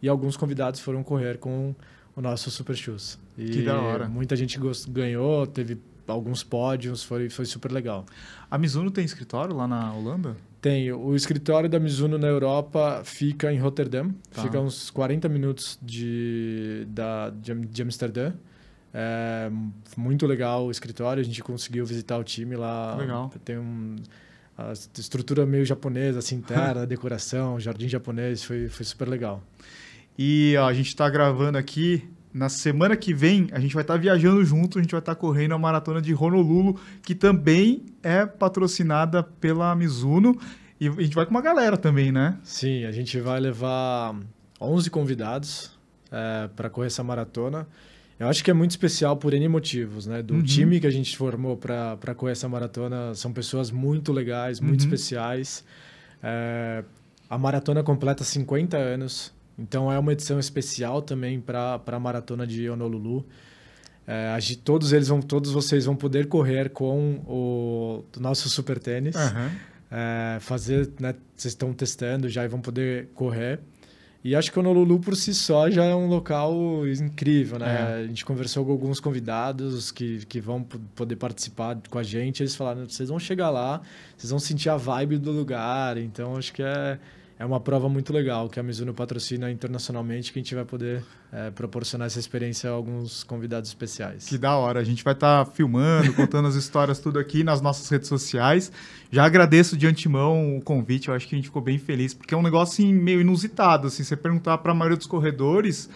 e alguns convidados foram correr com o nosso Super Shoes. E que da hora. Muita gente ganhou, teve alguns pódios, foi, foi super legal. A Mizuno tem escritório lá na Holanda? Tenho. O escritório da Mizuno na Europa fica em Rotterdam. Tá. Fica uns 40 minutos de, da, de, de Amsterdã. É, muito legal o escritório. A gente conseguiu visitar o time lá. Legal. Tem um a estrutura meio japonesa, assim, terra, (laughs) decoração, jardim japonês, foi, foi super legal. E ó, a gente está gravando aqui na semana que vem, a gente vai estar tá viajando junto, a gente vai estar tá correndo a maratona de Honolulu, que também é patrocinada pela Mizuno. E a gente vai com uma galera também, né? Sim, a gente vai levar 11 convidados é, para correr essa maratona. Eu acho que é muito especial por N motivos, né? Do uhum. time que a gente formou para correr essa maratona, são pessoas muito legais, muito uhum. especiais. É, a maratona completa 50 anos. Então é uma edição especial também para a maratona de Honolulu. É, todos eles vão, todos vocês vão poder correr com o, nosso super tênis. Uhum. É, fazer, né? Vocês estão testando já e vão poder correr. E acho que o Honolulu por si só já é um local incrível, né? É. A gente conversou com alguns convidados que, que vão poder participar com a gente. Eles falaram, vocês vão chegar lá, vocês vão sentir a vibe do lugar. Então acho que é é uma prova muito legal que a Mizuno patrocina internacionalmente, que a gente vai poder é, proporcionar essa experiência a alguns convidados especiais. Que da hora, a gente vai estar tá filmando, contando as (laughs) histórias tudo aqui nas nossas redes sociais. Já agradeço de antemão o convite, eu acho que a gente ficou bem feliz, porque é um negócio assim, meio inusitado, assim, você perguntar para a maioria dos corredores,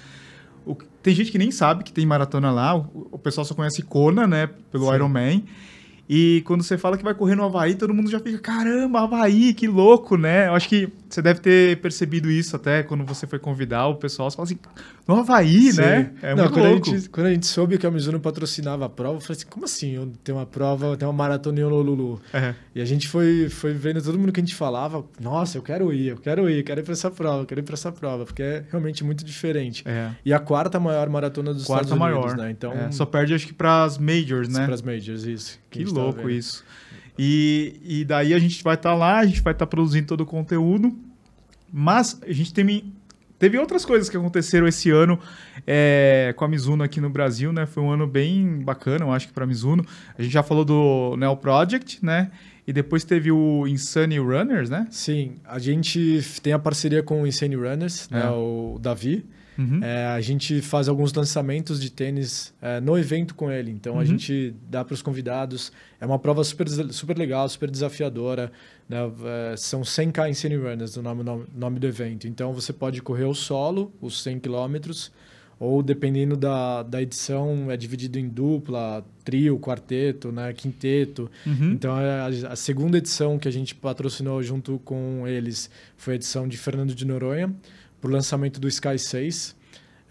o... tem gente que nem sabe que tem maratona lá, o, o pessoal só conhece Kona, né, pelo Sim. Ironman. E quando você fala que vai correr no Havaí, todo mundo já fica, caramba, Havaí, que louco, né? Eu acho que você deve ter percebido isso até quando você foi convidar o pessoal. Você fala assim, no Havaí, Sim. né? É Não, muito quando louco. A gente, quando a gente soube que a Mizuno patrocinava a prova, eu falei assim, como assim? Tem uma prova, tem uma maratona em Honolulu. Uhum. E a gente foi, foi vendo todo mundo que a gente falava, nossa, eu quero ir, eu quero ir, eu quero ir para essa prova, eu quero ir para essa prova, porque é realmente muito diferente. É. E a quarta maior maratona dos quarta Estados maior. Unidos, né? Então, é. Só perde, acho que, para as majors, né? Para as majors, isso. Que, que louco isso. E, e daí a gente vai estar tá lá, a gente vai estar tá produzindo todo o conteúdo. Mas a gente tem, teve outras coisas que aconteceram esse ano é, com a Mizuno aqui no Brasil, né? Foi um ano bem bacana, eu acho que para a Mizuno. A gente já falou do Neo Project, né? E depois teve o Insane Runners, né? Sim, a gente tem a parceria com o Insane Runners, né? é. né? O Davi. Uhum. É, a gente faz alguns lançamentos de tênis é, no evento com ele. Então uhum. a gente dá para os convidados. É uma prova super, super legal, super desafiadora. Né? É, são 100K Insane Runners, o nome, nome, nome do evento. Então você pode correr o solo, os 100 quilômetros ou dependendo da, da edição, é dividido em dupla, trio, quarteto, né, quinteto. Uhum. Então, é, a, a, segunda edição que a gente patrocinou junto com eles foi a edição de Fernando de Noronha, pro lançamento do Sky 6.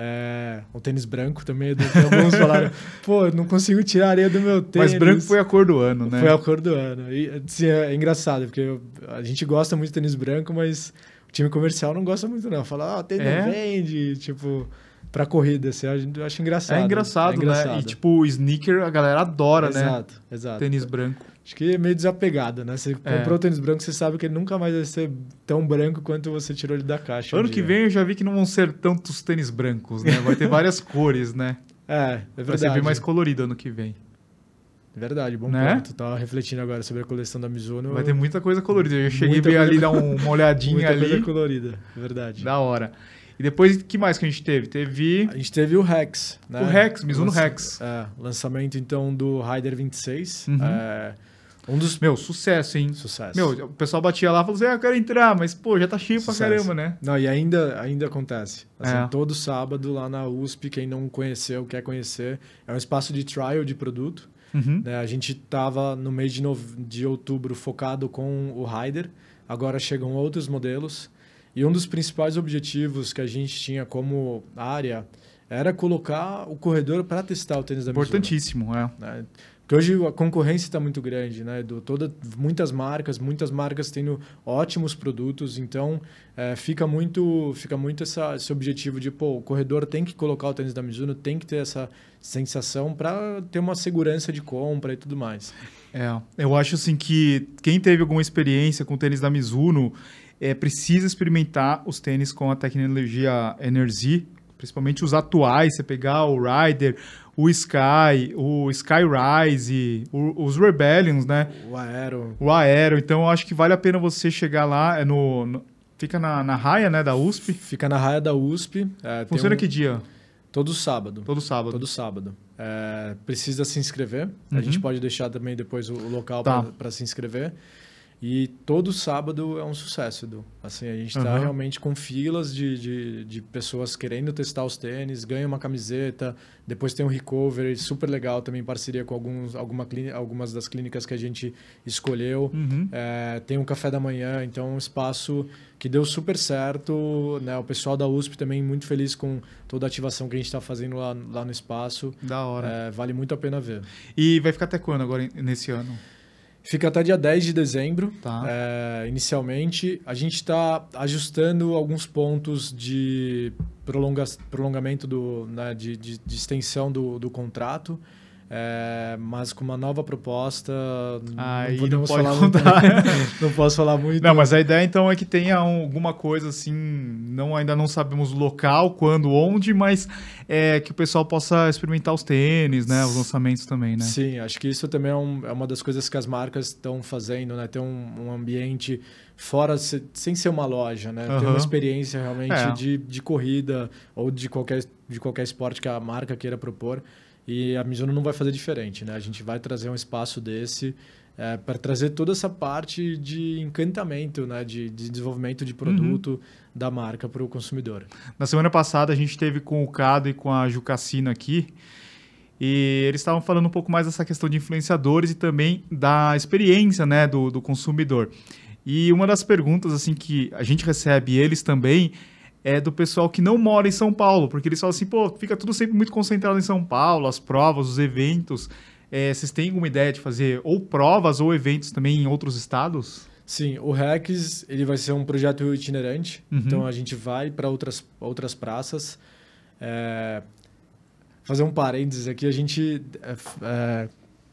É, o tênis branco também. Alguns falaram, (laughs) pô, não consigo tirar a areia do meu tênis. Mas branco foi a cor do ano, né? Foi a cor do ano. E assim, é, é, engraçado, porque eu, a gente gosta muito de tênis branco, mas o time comercial não gosta muito, não. Fala, ah, tênis é? vende, tipo. Pra corrida, assim, eu acho engraçado. É engraçado, é engraçado né? E tipo, o sneaker a galera adora, exato, né? Exato, exato. Tênis branco. Acho que é meio desapegada, né? Você é. comprou o tênis branco, você sabe que ele nunca mais vai ser tão branco quanto você tirou ele da caixa. Ano um que vem eu já vi que não vão ser tantos tênis brancos, né? Vai ter (laughs) várias cores, né? É, é verdade. Vai ser bem mais colorido ano que vem. É verdade, bom né? ponto. Tava refletindo agora sobre a coleção da Mizuno. Vai ter muita coisa colorida. Eu cheguei muita bem ali dar uma (laughs) olhadinha muita ali. Muita coisa colorida, é verdade. Da hora. E depois, que mais que a gente teve? Teve... A gente teve o Rex, né? O Rex, Mizuno Lança... Rex. É, lançamento, então, do Rider 26. Uhum. É... Um dos. Meu, sucesso, hein? Sucesso. Meu, o pessoal batia lá e falou assim: ah, eu quero entrar, mas, pô, já tá cheio sucesso. pra caramba, né? Não, e ainda, ainda acontece. Assim, é. todo sábado lá na USP, quem não conheceu, quer conhecer, é um espaço de trial de produto. Uhum. Né? A gente tava no mês de, no... de outubro focado com o Rider, agora chegam outros modelos. E um dos principais objetivos que a gente tinha como área era colocar o corredor para testar o tênis da Mizuno. Importantíssimo, é. é. Porque hoje a concorrência está muito grande, né? Do, toda, muitas marcas, muitas marcas tendo ótimos produtos, então é, fica muito, fica muito essa, esse objetivo de, pô, o corredor tem que colocar o tênis da Mizuno, tem que ter essa sensação para ter uma segurança de compra e tudo mais. É, eu acho assim que quem teve alguma experiência com o tênis da Mizuno, é, precisa experimentar os tênis com a tecnologia Energy, principalmente os atuais, você pegar o Rider, o Sky, o Skyrise, os Rebellions, né? O Aero. O Aero. Então, eu acho que vale a pena você chegar lá é no, no Fica na, na raia, né, da USP? Fica na raia da USP. É, Funciona um... que dia? Todo sábado. Todo sábado. Todo sábado. É, precisa se inscrever. Uhum. A gente pode deixar também depois o local tá. para se inscrever. E todo sábado é um sucesso, Edu. Assim, a gente está uhum. realmente com filas de, de, de, pessoas querendo testar os tênis, ganha uma camiseta, depois tem um recovery super legal também, em parceria com alguns, alguma clínica, algumas das clínicas que a gente escolheu. Uhum. É, tem um café da manhã, então é um espaço que deu super certo. Né? O pessoal da USP também muito feliz com toda a ativação que a gente está fazendo lá, lá no espaço. Da hora. É, vale muito a pena ver. E vai ficar até quando agora, nesse ano? Fica até dia 10 de dezembro, tá. é, inicialmente. A gente está ajustando alguns pontos de prolonga prolongamento, do, né, de, de, de, extensão do, do contrato. É, mas com uma nova proposta, Aí não podemos não falar muito. (laughs) não posso falar muito. Não, mas a ideia então é que tenha um, alguma coisa assim, não ainda não sabemos o local, quando, onde, mas é, que o pessoal possa experimentar os tênis, né, os lançamentos também, né? Sim, acho que isso também é, um, é uma das coisas que as marcas estão fazendo, né? Ter um, um ambiente fora, sem ser uma loja, né? Uhum. Ter uma experiência realmente é. de, de corrida ou de qualquer, de qualquer esporte que a marca queira propor. E a Mizuno não vai fazer diferente, né? A gente vai trazer um espaço desse é, para trazer toda essa parte de encantamento, né? de, de desenvolvimento de produto uhum. da marca para o consumidor. Na semana passada a gente teve com o Cado e com a Jucassino aqui e eles estavam falando um pouco mais dessa questão de influenciadores e também da experiência né, do, do consumidor. E uma das perguntas assim que a gente recebe eles também é, do pessoal que não mora em São Paulo, porque eles falam assim, pô, fica tudo sempre muito concentrado em São Paulo, as provas, os eventos. É, vocês têm alguma ideia de fazer ou provas ou eventos também em outros estados? Sim, o RECS ele vai ser um projeto itinerante, uhum. então a gente vai para outras, outras praças. É, fazer um parênteses aqui, a gente é, é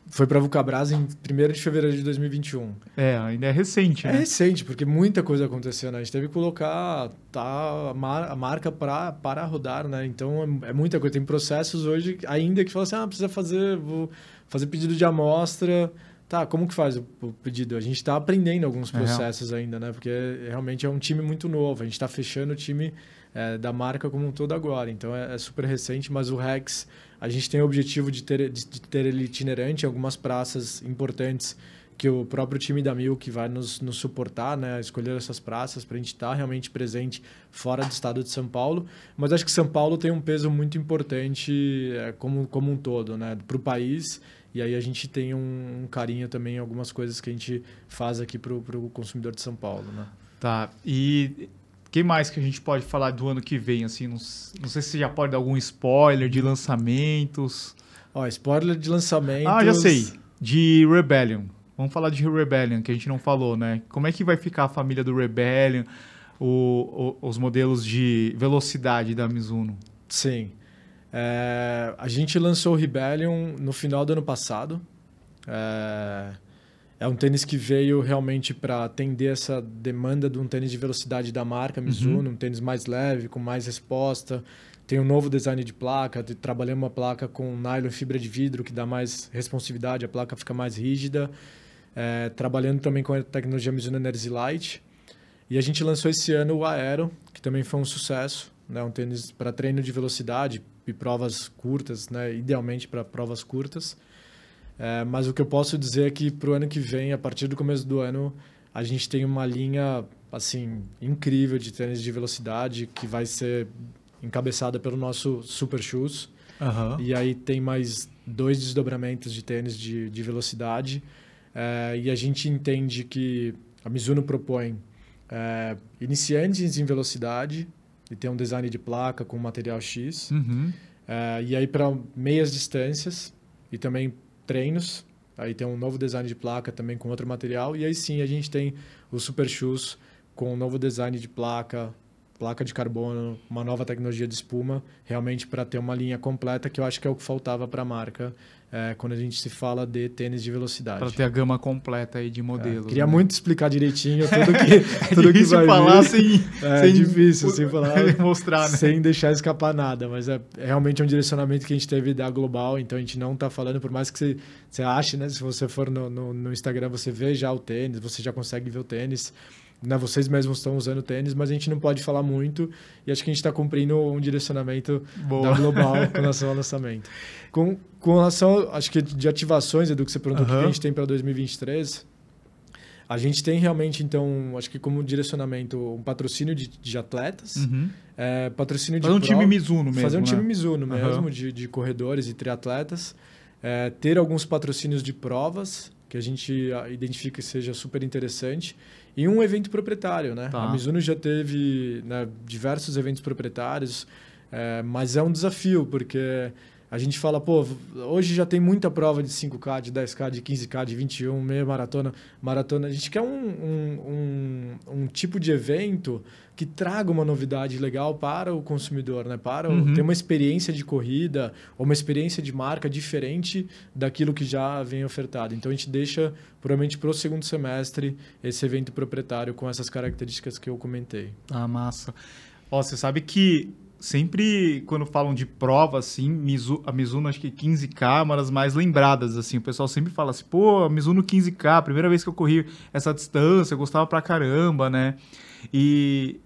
foi para Vucabras em 1 de fevereiro de 2021. É, ainda é recente, é né? É recente, porque muita coisa aconteceu, né? A gente teve que colocar tá, a, mar, a marca pra, para rodar, né? Então é, é, muita coisa. Tem processos hoje ainda que falam assim: ah, precisa fazer, vou fazer pedido de amostra, Tá, como que faz o, pedido? A gente está aprendendo alguns processos é ainda, né? Porque realmente é um time muito novo. A gente está fechando o time é, da marca como um todo agora. Então é, é, super recente, mas o Rex, a gente tem o objetivo de ter, de, de ter ele itinerante em algumas praças importantes que o próprio time da Milk vai nos, nos suportar, né? Escolher essas praças para a gente estar tá realmente presente fora do estado de São Paulo. Mas acho que São Paulo tem um peso muito importante é, como, como um todo, né? Para o país e aí a gente tem um, um carinho também em algumas coisas que a gente faz aqui para o consumidor de São Paulo, né? Tá. E que mais que a gente pode falar do ano que vem? Assim, não, não sei se já pode dar algum spoiler de lançamentos. Ó, spoiler de lançamentos. Ah, já sei. De Rebellion. Vamos falar de Rebellion, que a gente não falou, né? Como é que vai ficar a família do Rebellion, o, o, os modelos de velocidade da Mizuno? Sim. É, a gente lançou o Rebellion no final do ano passado. É, é um tênis que veio realmente para atender essa demanda de um tênis de velocidade da marca uhum. Mizuno, uhum. um tênis mais leve, com mais resposta. Tem um novo design de placa, trabalhamos uma placa com nylon e fibra de vidro, que dá mais responsividade, a placa fica mais rígida. É, trabalhando também com a tecnologia Mizuno Energy Light. E a gente lançou esse ano o Aero, que também foi um sucesso, né? um tênis para treino de velocidade, e provas curtas, né? Idealmente para provas curtas. É, mas o que eu posso dizer é que para o ano que vem, a partir do começo do ano, a gente tem uma linha assim incrível de tênis de velocidade que vai ser encabeçada pelo nosso Super Shoes. Uhum. E aí tem mais dois desdobramentos de tênis de, de velocidade. É, e a gente entende que a Mizuno propõe é, iniciantes em velocidade, e tem um design de placa com material X. Uhum. Uh, e aí para meias distâncias e também treinos, aí tem um novo design de placa também com outro material. E aí sim a gente tem os super shoes com um novo design de placa, placa de carbono, uma nova tecnologia de espuma, realmente para ter uma linha completa, que eu acho que é o que faltava para a marca é, quando a gente se fala de tênis de velocidade. Para ter a gama completa aí de é, modelos. É, queria né? muito explicar direitinho (laughs) tudo que, é tudo que vai falar Sem, é, sem, difícil, sem falar, (laughs) mostrar, né? sem deixar escapar nada, mas é, é realmente um direcionamento que a gente teve da global, então a gente não está falando, por mais que você, você ache, né, se você for no, no, no Instagram, você vê já o tênis, você já consegue ver o tênis, né, vocês mesmos estão usando tênis, mas a gente não pode falar muito e acho que a gente está cumprindo um direcionamento Boa. da global com relação ao lançamento. Com, com relação, acho que de ativações, Edu, que você perguntou uhum. o que a gente tem para 2023, a gente tem realmente, então, acho que como direcionamento, um patrocínio de, de atletas, uhum. é, patrocínio fazer de. Fazer um time Mizuno mesmo. Fazer um né? time Mizuno uhum. mesmo, de, de corredores e triatletas, é, ter alguns patrocínios de provas que a gente ah, identifica que seja super interessante e um evento proprietário, né? Tá. A Mizuno já teve né, diversos eventos proprietários, é, mas é um desafio, porque a gente fala, pô, hoje já tem muita prova de 5K, de 10K, de 15K, de 21, meia maratona, maratona. A gente quer um, um, um, um tipo de evento que traga uma novidade legal para o consumidor, né? Para uhum. ter uma experiência de corrida, uma experiência de marca diferente daquilo que já vem ofertado. Então a gente deixa provavelmente para o segundo semestre esse evento proprietário com essas características que eu comentei. Ah, massa. Ó, você sabe que sempre quando falam de prova, assim, Mizu, a Mizuno acho que 15K, é uma das mais lembradas, assim. O pessoal sempre fala assim, pô, a Mizuno 15K, primeira vez que eu corri essa distância, eu gostava pra caramba, né? E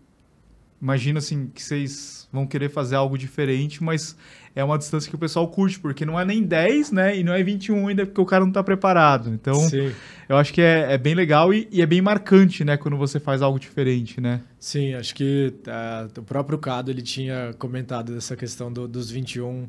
imagino, assim, que vocês vão querer fazer algo diferente, mas é uma distância que o pessoal curte, porque não é nem 10, né? E não é 21 ainda, porque o cara não tá preparado. Então, Sim. eu acho que é, é bem legal e, e, é bem marcante, né? Quando você faz algo diferente, né? Sim, acho que é, o próprio Cado, ele tinha comentado essa questão do, dos 21,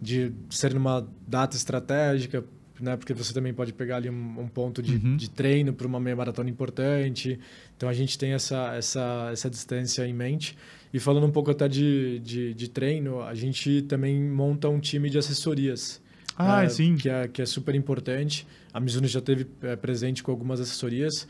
de ser numa data estratégica, né? Porque você também pode pegar ali um, um ponto de, uhum. de treino para uma meia maratona importante. Então a gente tem essa, essa, essa distância em mente. E falando um pouco até de, de, de treino, a gente também monta um time de assessorias. Ah, é, sim. Que é, que é super importante. A Mizuno já teve é, presente com algumas assessorias.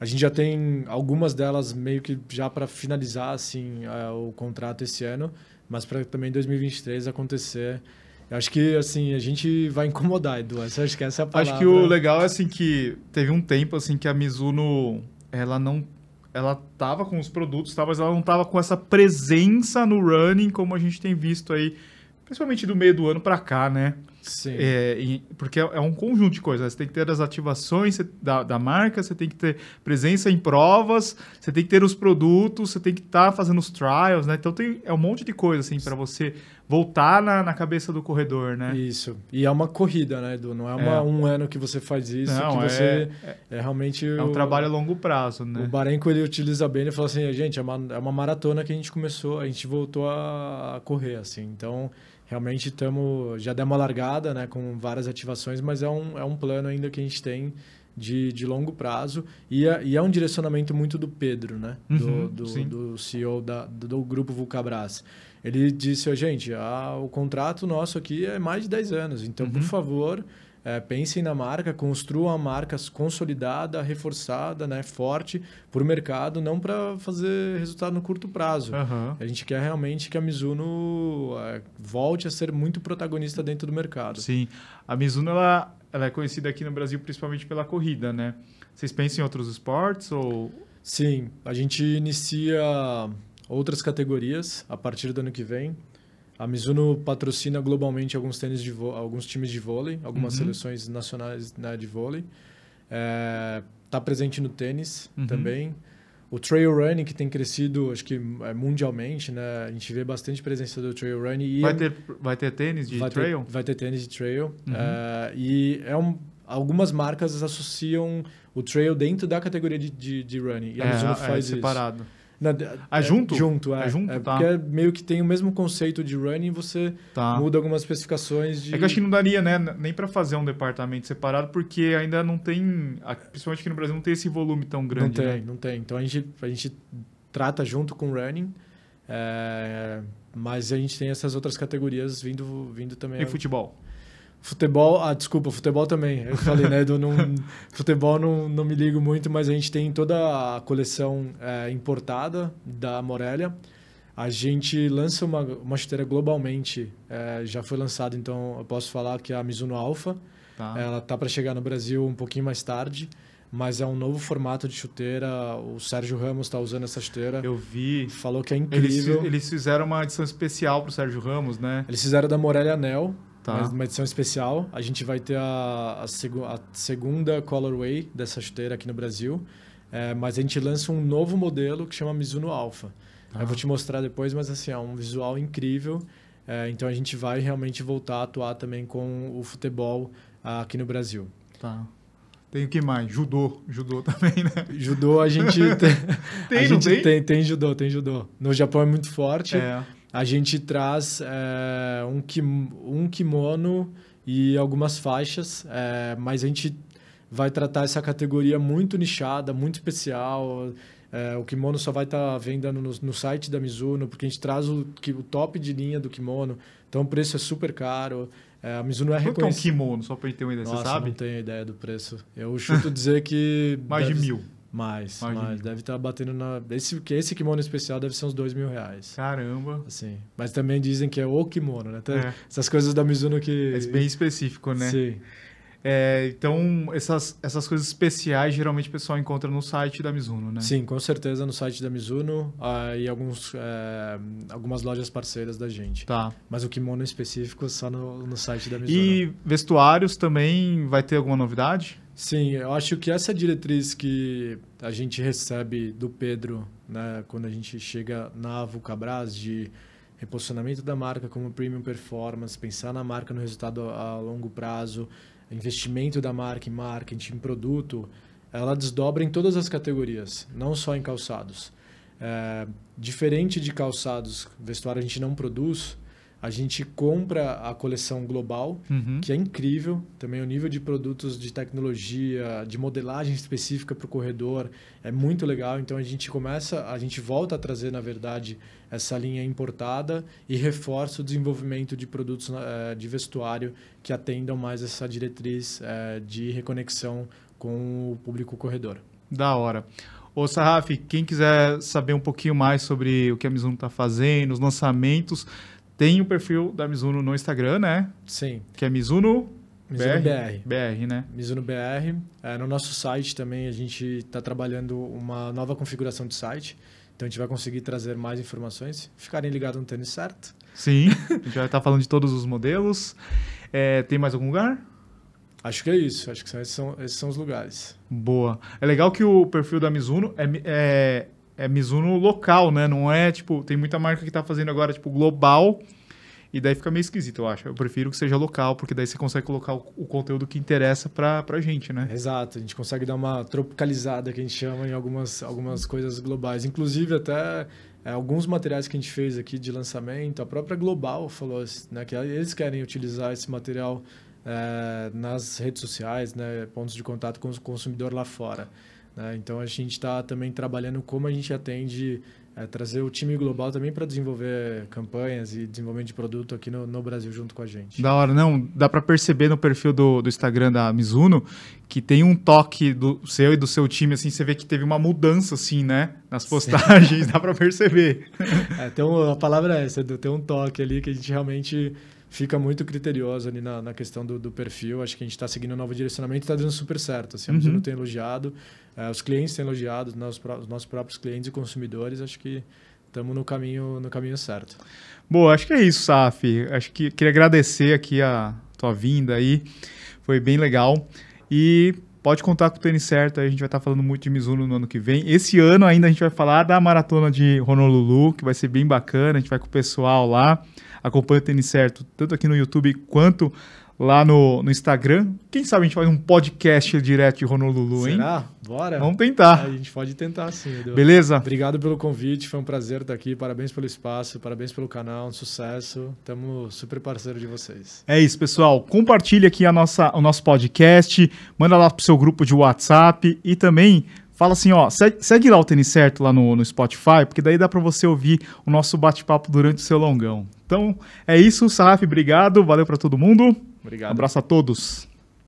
A gente já tem algumas delas meio que já para finalizar assim é, o contrato esse ano, mas para também 2023 acontecer. Eu acho que assim a gente vai incomodar, Edu. Eu acho que essa é a palavra. Acho que o legal é assim que teve um tempo assim que a Mizuno ela não ela tava com os produtos, tá? mas ela não tava com essa presença no running como a gente tem visto aí, principalmente do meio do ano para cá, né? Sim. É, e, porque é, é, um conjunto de coisas. Né? Você tem que ter as ativações da, da marca, você tem que ter presença em provas, você tem que ter os produtos, você tem que estar tá fazendo os trials, né? Então tem, é um monte de coisa, assim, para você voltar na, na, cabeça do corredor, né? Isso. E é uma corrida, né, Edu? Não é, uma, é. um ano que você faz isso, Não, que é, você é, é realmente... É um o, trabalho a longo prazo, né? O Barenco, ele utiliza bem, ele fala assim, gente, é uma, é uma maratona que a gente começou, a gente voltou a correr, assim. Então realmente estamos já demos uma largada né, com várias ativações, mas é um, é um plano ainda que a gente tem de, de longo prazo e é, e é um direcionamento muito do Pedro, né, do, uhum, do, do, CEO da, do, grupo Vulcabras. Ele disse, oh, gente, ah, o contrato nosso aqui é mais de 10 anos, então, uhum. por favor, é, pensem na marca, construam a marca consolidada, reforçada, né, forte para o mercado, não para fazer resultado no curto prazo. Uhum. A gente quer realmente que a Mizuno é, volte a ser muito protagonista dentro do mercado. Sim, a Mizuno ela, ela é conhecida aqui no Brasil principalmente pela corrida, né? Vocês pensam em outros esportes ou? Sim, a gente inicia outras categorias a partir do ano que vem. A Mizuno patrocina globalmente alguns, tênis de alguns times de vôlei, algumas uhum. seleções nacionais né, de vôlei. Está é, tá presente no tênis uhum. também. O trail running, que tem crescido, acho que é, mundialmente, né? A gente vê bastante presença do trail running. E vai, é ter, vai ter tênis de vai trail? Ter, vai ter tênis de trail. Uhum. É, e é um, algumas marcas associam o trail dentro da categoria de, de, de running. E a é, Mizuno faz é separado. isso. Na, ah, é, junto? Junto, é. é. junto, é, tá. Porque é meio que tem o mesmo conceito de running, você tá. muda algumas especificações de... É que eu acho que não daria, né, nem para fazer um departamento separado, porque ainda não tem, principalmente aqui no Brasil, não tem esse volume tão grande, Não tem, né? não tem. Então, a gente, a gente trata junto com running, é, mas a gente tem essas outras categorias vindo, vindo também... E futebol? Futebol, ah, desculpa, futebol também. Eu falei, né? Do, não, futebol não, não me ligo muito, mas a gente tem toda a coleção é, importada da Morelia. A gente lança uma, uma chuteira globalmente, é, já foi lançada, então eu posso falar que é a Mizuno Alpha. Tá. Ela tá para chegar no Brasil um pouquinho mais tarde, mas é um novo formato de chuteira. O Sérgio Ramos está usando essa chuteira. Eu vi. Falou que é incrível. Eles, eles fizeram uma edição especial para o Sérgio Ramos, né? Eles fizeram da Morelia Anel Tá. uma edição especial. A gente vai ter a, a, seg a segunda colorway dessa chuteira aqui no Brasil. É, mas a gente lança um novo modelo que chama Mizuno Alpha. Ah. Eu vou te mostrar depois, mas assim, é um visual incrível. É, então a gente vai realmente voltar a atuar também com o futebol ah, aqui no Brasil. Tá. Tem o que mais? Judô. Judô também, né? Judô a gente (laughs) tem. tem, a gente tem? tem? tem judô, tem judô. No Japão é muito forte. É a gente traz é, um, kim, um kimono e algumas faixas, é, mas a gente vai tratar essa categoria muito nichada, muito especial. É, o kimono só vai estar tá vendendo no, no, site da Mizuno, porque a gente traz o, o top de linha do kimono, então o preço é super caro. É, a Mizuno é reconhecida. Quanto é um kimono, só para gente ter uma ideia, Nossa, você sabe? não tenho ideia do preço. Eu chuto dizer que... (laughs) Mais deve... de mil. Mais, Imagina. mais. Deve estar tá batendo na. Esse, esse kimono especial deve ser uns dois mil reais. Caramba. Assim. Mas também dizem que é o kimono, né? Até então, é. Essas coisas da Mizuno que. É bem específico, né? Sim. É, então, essas, essas coisas especiais geralmente o pessoal encontra no site da Mizuno, né? Sim, com certeza no site da Mizuno ah, e alguns, é, algumas lojas parceiras da gente. Tá. Mas o kimono específico só no, no site da Mizuno. E vestuários também vai ter alguma novidade? Sim, eu acho que essa diretriz que a gente recebe do Pedro, né, quando a gente chega na Vulcabras, de reposicionamento da marca como premium performance, pensar na marca no resultado a longo prazo, investimento da marca em marketing, em produto, ela desdobra em todas as categorias, não só em calçados. É, diferente de calçados, vestuário a gente não produz, a gente compra a coleção global, uhum. que é incrível. Também o nível de produtos de tecnologia, de modelagem específica para o corredor é muito legal. Então a gente começa, a gente volta a trazer, na verdade, essa linha importada e reforça o desenvolvimento de produtos é, de vestuário que atendam mais essa diretriz é, de reconexão com o público corredor. Da hora. Ô, Sarraf, quem quiser saber um pouquinho mais sobre o que a Mizuno está fazendo, os lançamentos, tem o perfil da Mizuno no Instagram, né? Sim. Que é Mizuno Mizuno BR. BR, né? Mizuno BR. É, no nosso site também a gente está trabalhando uma nova configuração de site. Então a gente vai conseguir trazer mais informações. Ficarem ligados no tênis certo. Sim, (laughs) a gente vai estar tá falando de todos os modelos. É, tem mais algum lugar? Acho que é isso. Acho que são, esses, são, esses são os lugares. Boa. É legal que o perfil da Mizuno é, é é Mizuno local, né? Não é tipo, tem muita marca que tá fazendo agora tipo global. E daí fica meio esquisito, eu acho. Eu prefiro que seja local, porque daí você consegue colocar o, conteúdo que interessa pra, pra gente, né? Exato, a gente consegue dar uma tropicalizada que a gente chama em algumas, algumas coisas globais. Inclusive, até é, alguns materiais que a gente fez aqui de lançamento, a própria Global falou né, que eles querem utilizar esse material é, nas redes sociais, né, pontos de contato com o consumidor lá fora. Né? Então a gente está também trabalhando como a gente atende, é, trazer o time global também para desenvolver campanhas e desenvolvimento de produto aqui no, no, Brasil junto com a gente. Da hora, não, dá para perceber no perfil do, do Instagram da Mizuno que tem um toque do seu e do seu time, assim, você vê que teve uma mudança, assim, né? Nas postagens, (laughs) dá para perceber. É, a palavra é essa, tem um toque ali que a gente realmente fica muito criterioso ali na, na questão do, do, perfil. Acho que a gente está seguindo um novo direcionamento e está dando super certo. Assim, a Mizuno uhum. tem elogiado, eh, os clientes têm elogiado, os nossos, os nossos próprios clientes e consumidores. Acho que estamos no caminho, no caminho certo. bom acho que é isso, Saf. Acho que queria agradecer aqui a tua vinda aí. Foi bem legal. E pode contar com o tênis certo, a gente vai estar tá falando muito de Mizuno no ano que vem. Esse ano ainda a gente vai falar da maratona de Honolulu, que vai ser bem bacana, a gente vai com o pessoal lá acompanha o Tênis Certo, tanto aqui no YouTube quanto lá no, no Instagram. Quem sabe a gente faz um podcast direto de Honolulu, Será? hein? Será? Bora. Vamos tentar. A gente pode tentar, sim. Edu. Beleza? Obrigado pelo convite, foi um prazer estar aqui. Parabéns pelo espaço, parabéns pelo canal, um sucesso. Estamos super parceiro de vocês. É isso, pessoal. Compartilha aqui a nossa, o nosso podcast, manda lá pro seu grupo de WhatsApp e também Fala assim, ó, segue, segue lá o Tênis Certo lá no, no Spotify, porque daí dá para você ouvir o nosso bate-papo durante o seu longão. Então, é isso, Sarraf, obrigado, valeu para todo mundo. Obrigado. Um abraço a todos.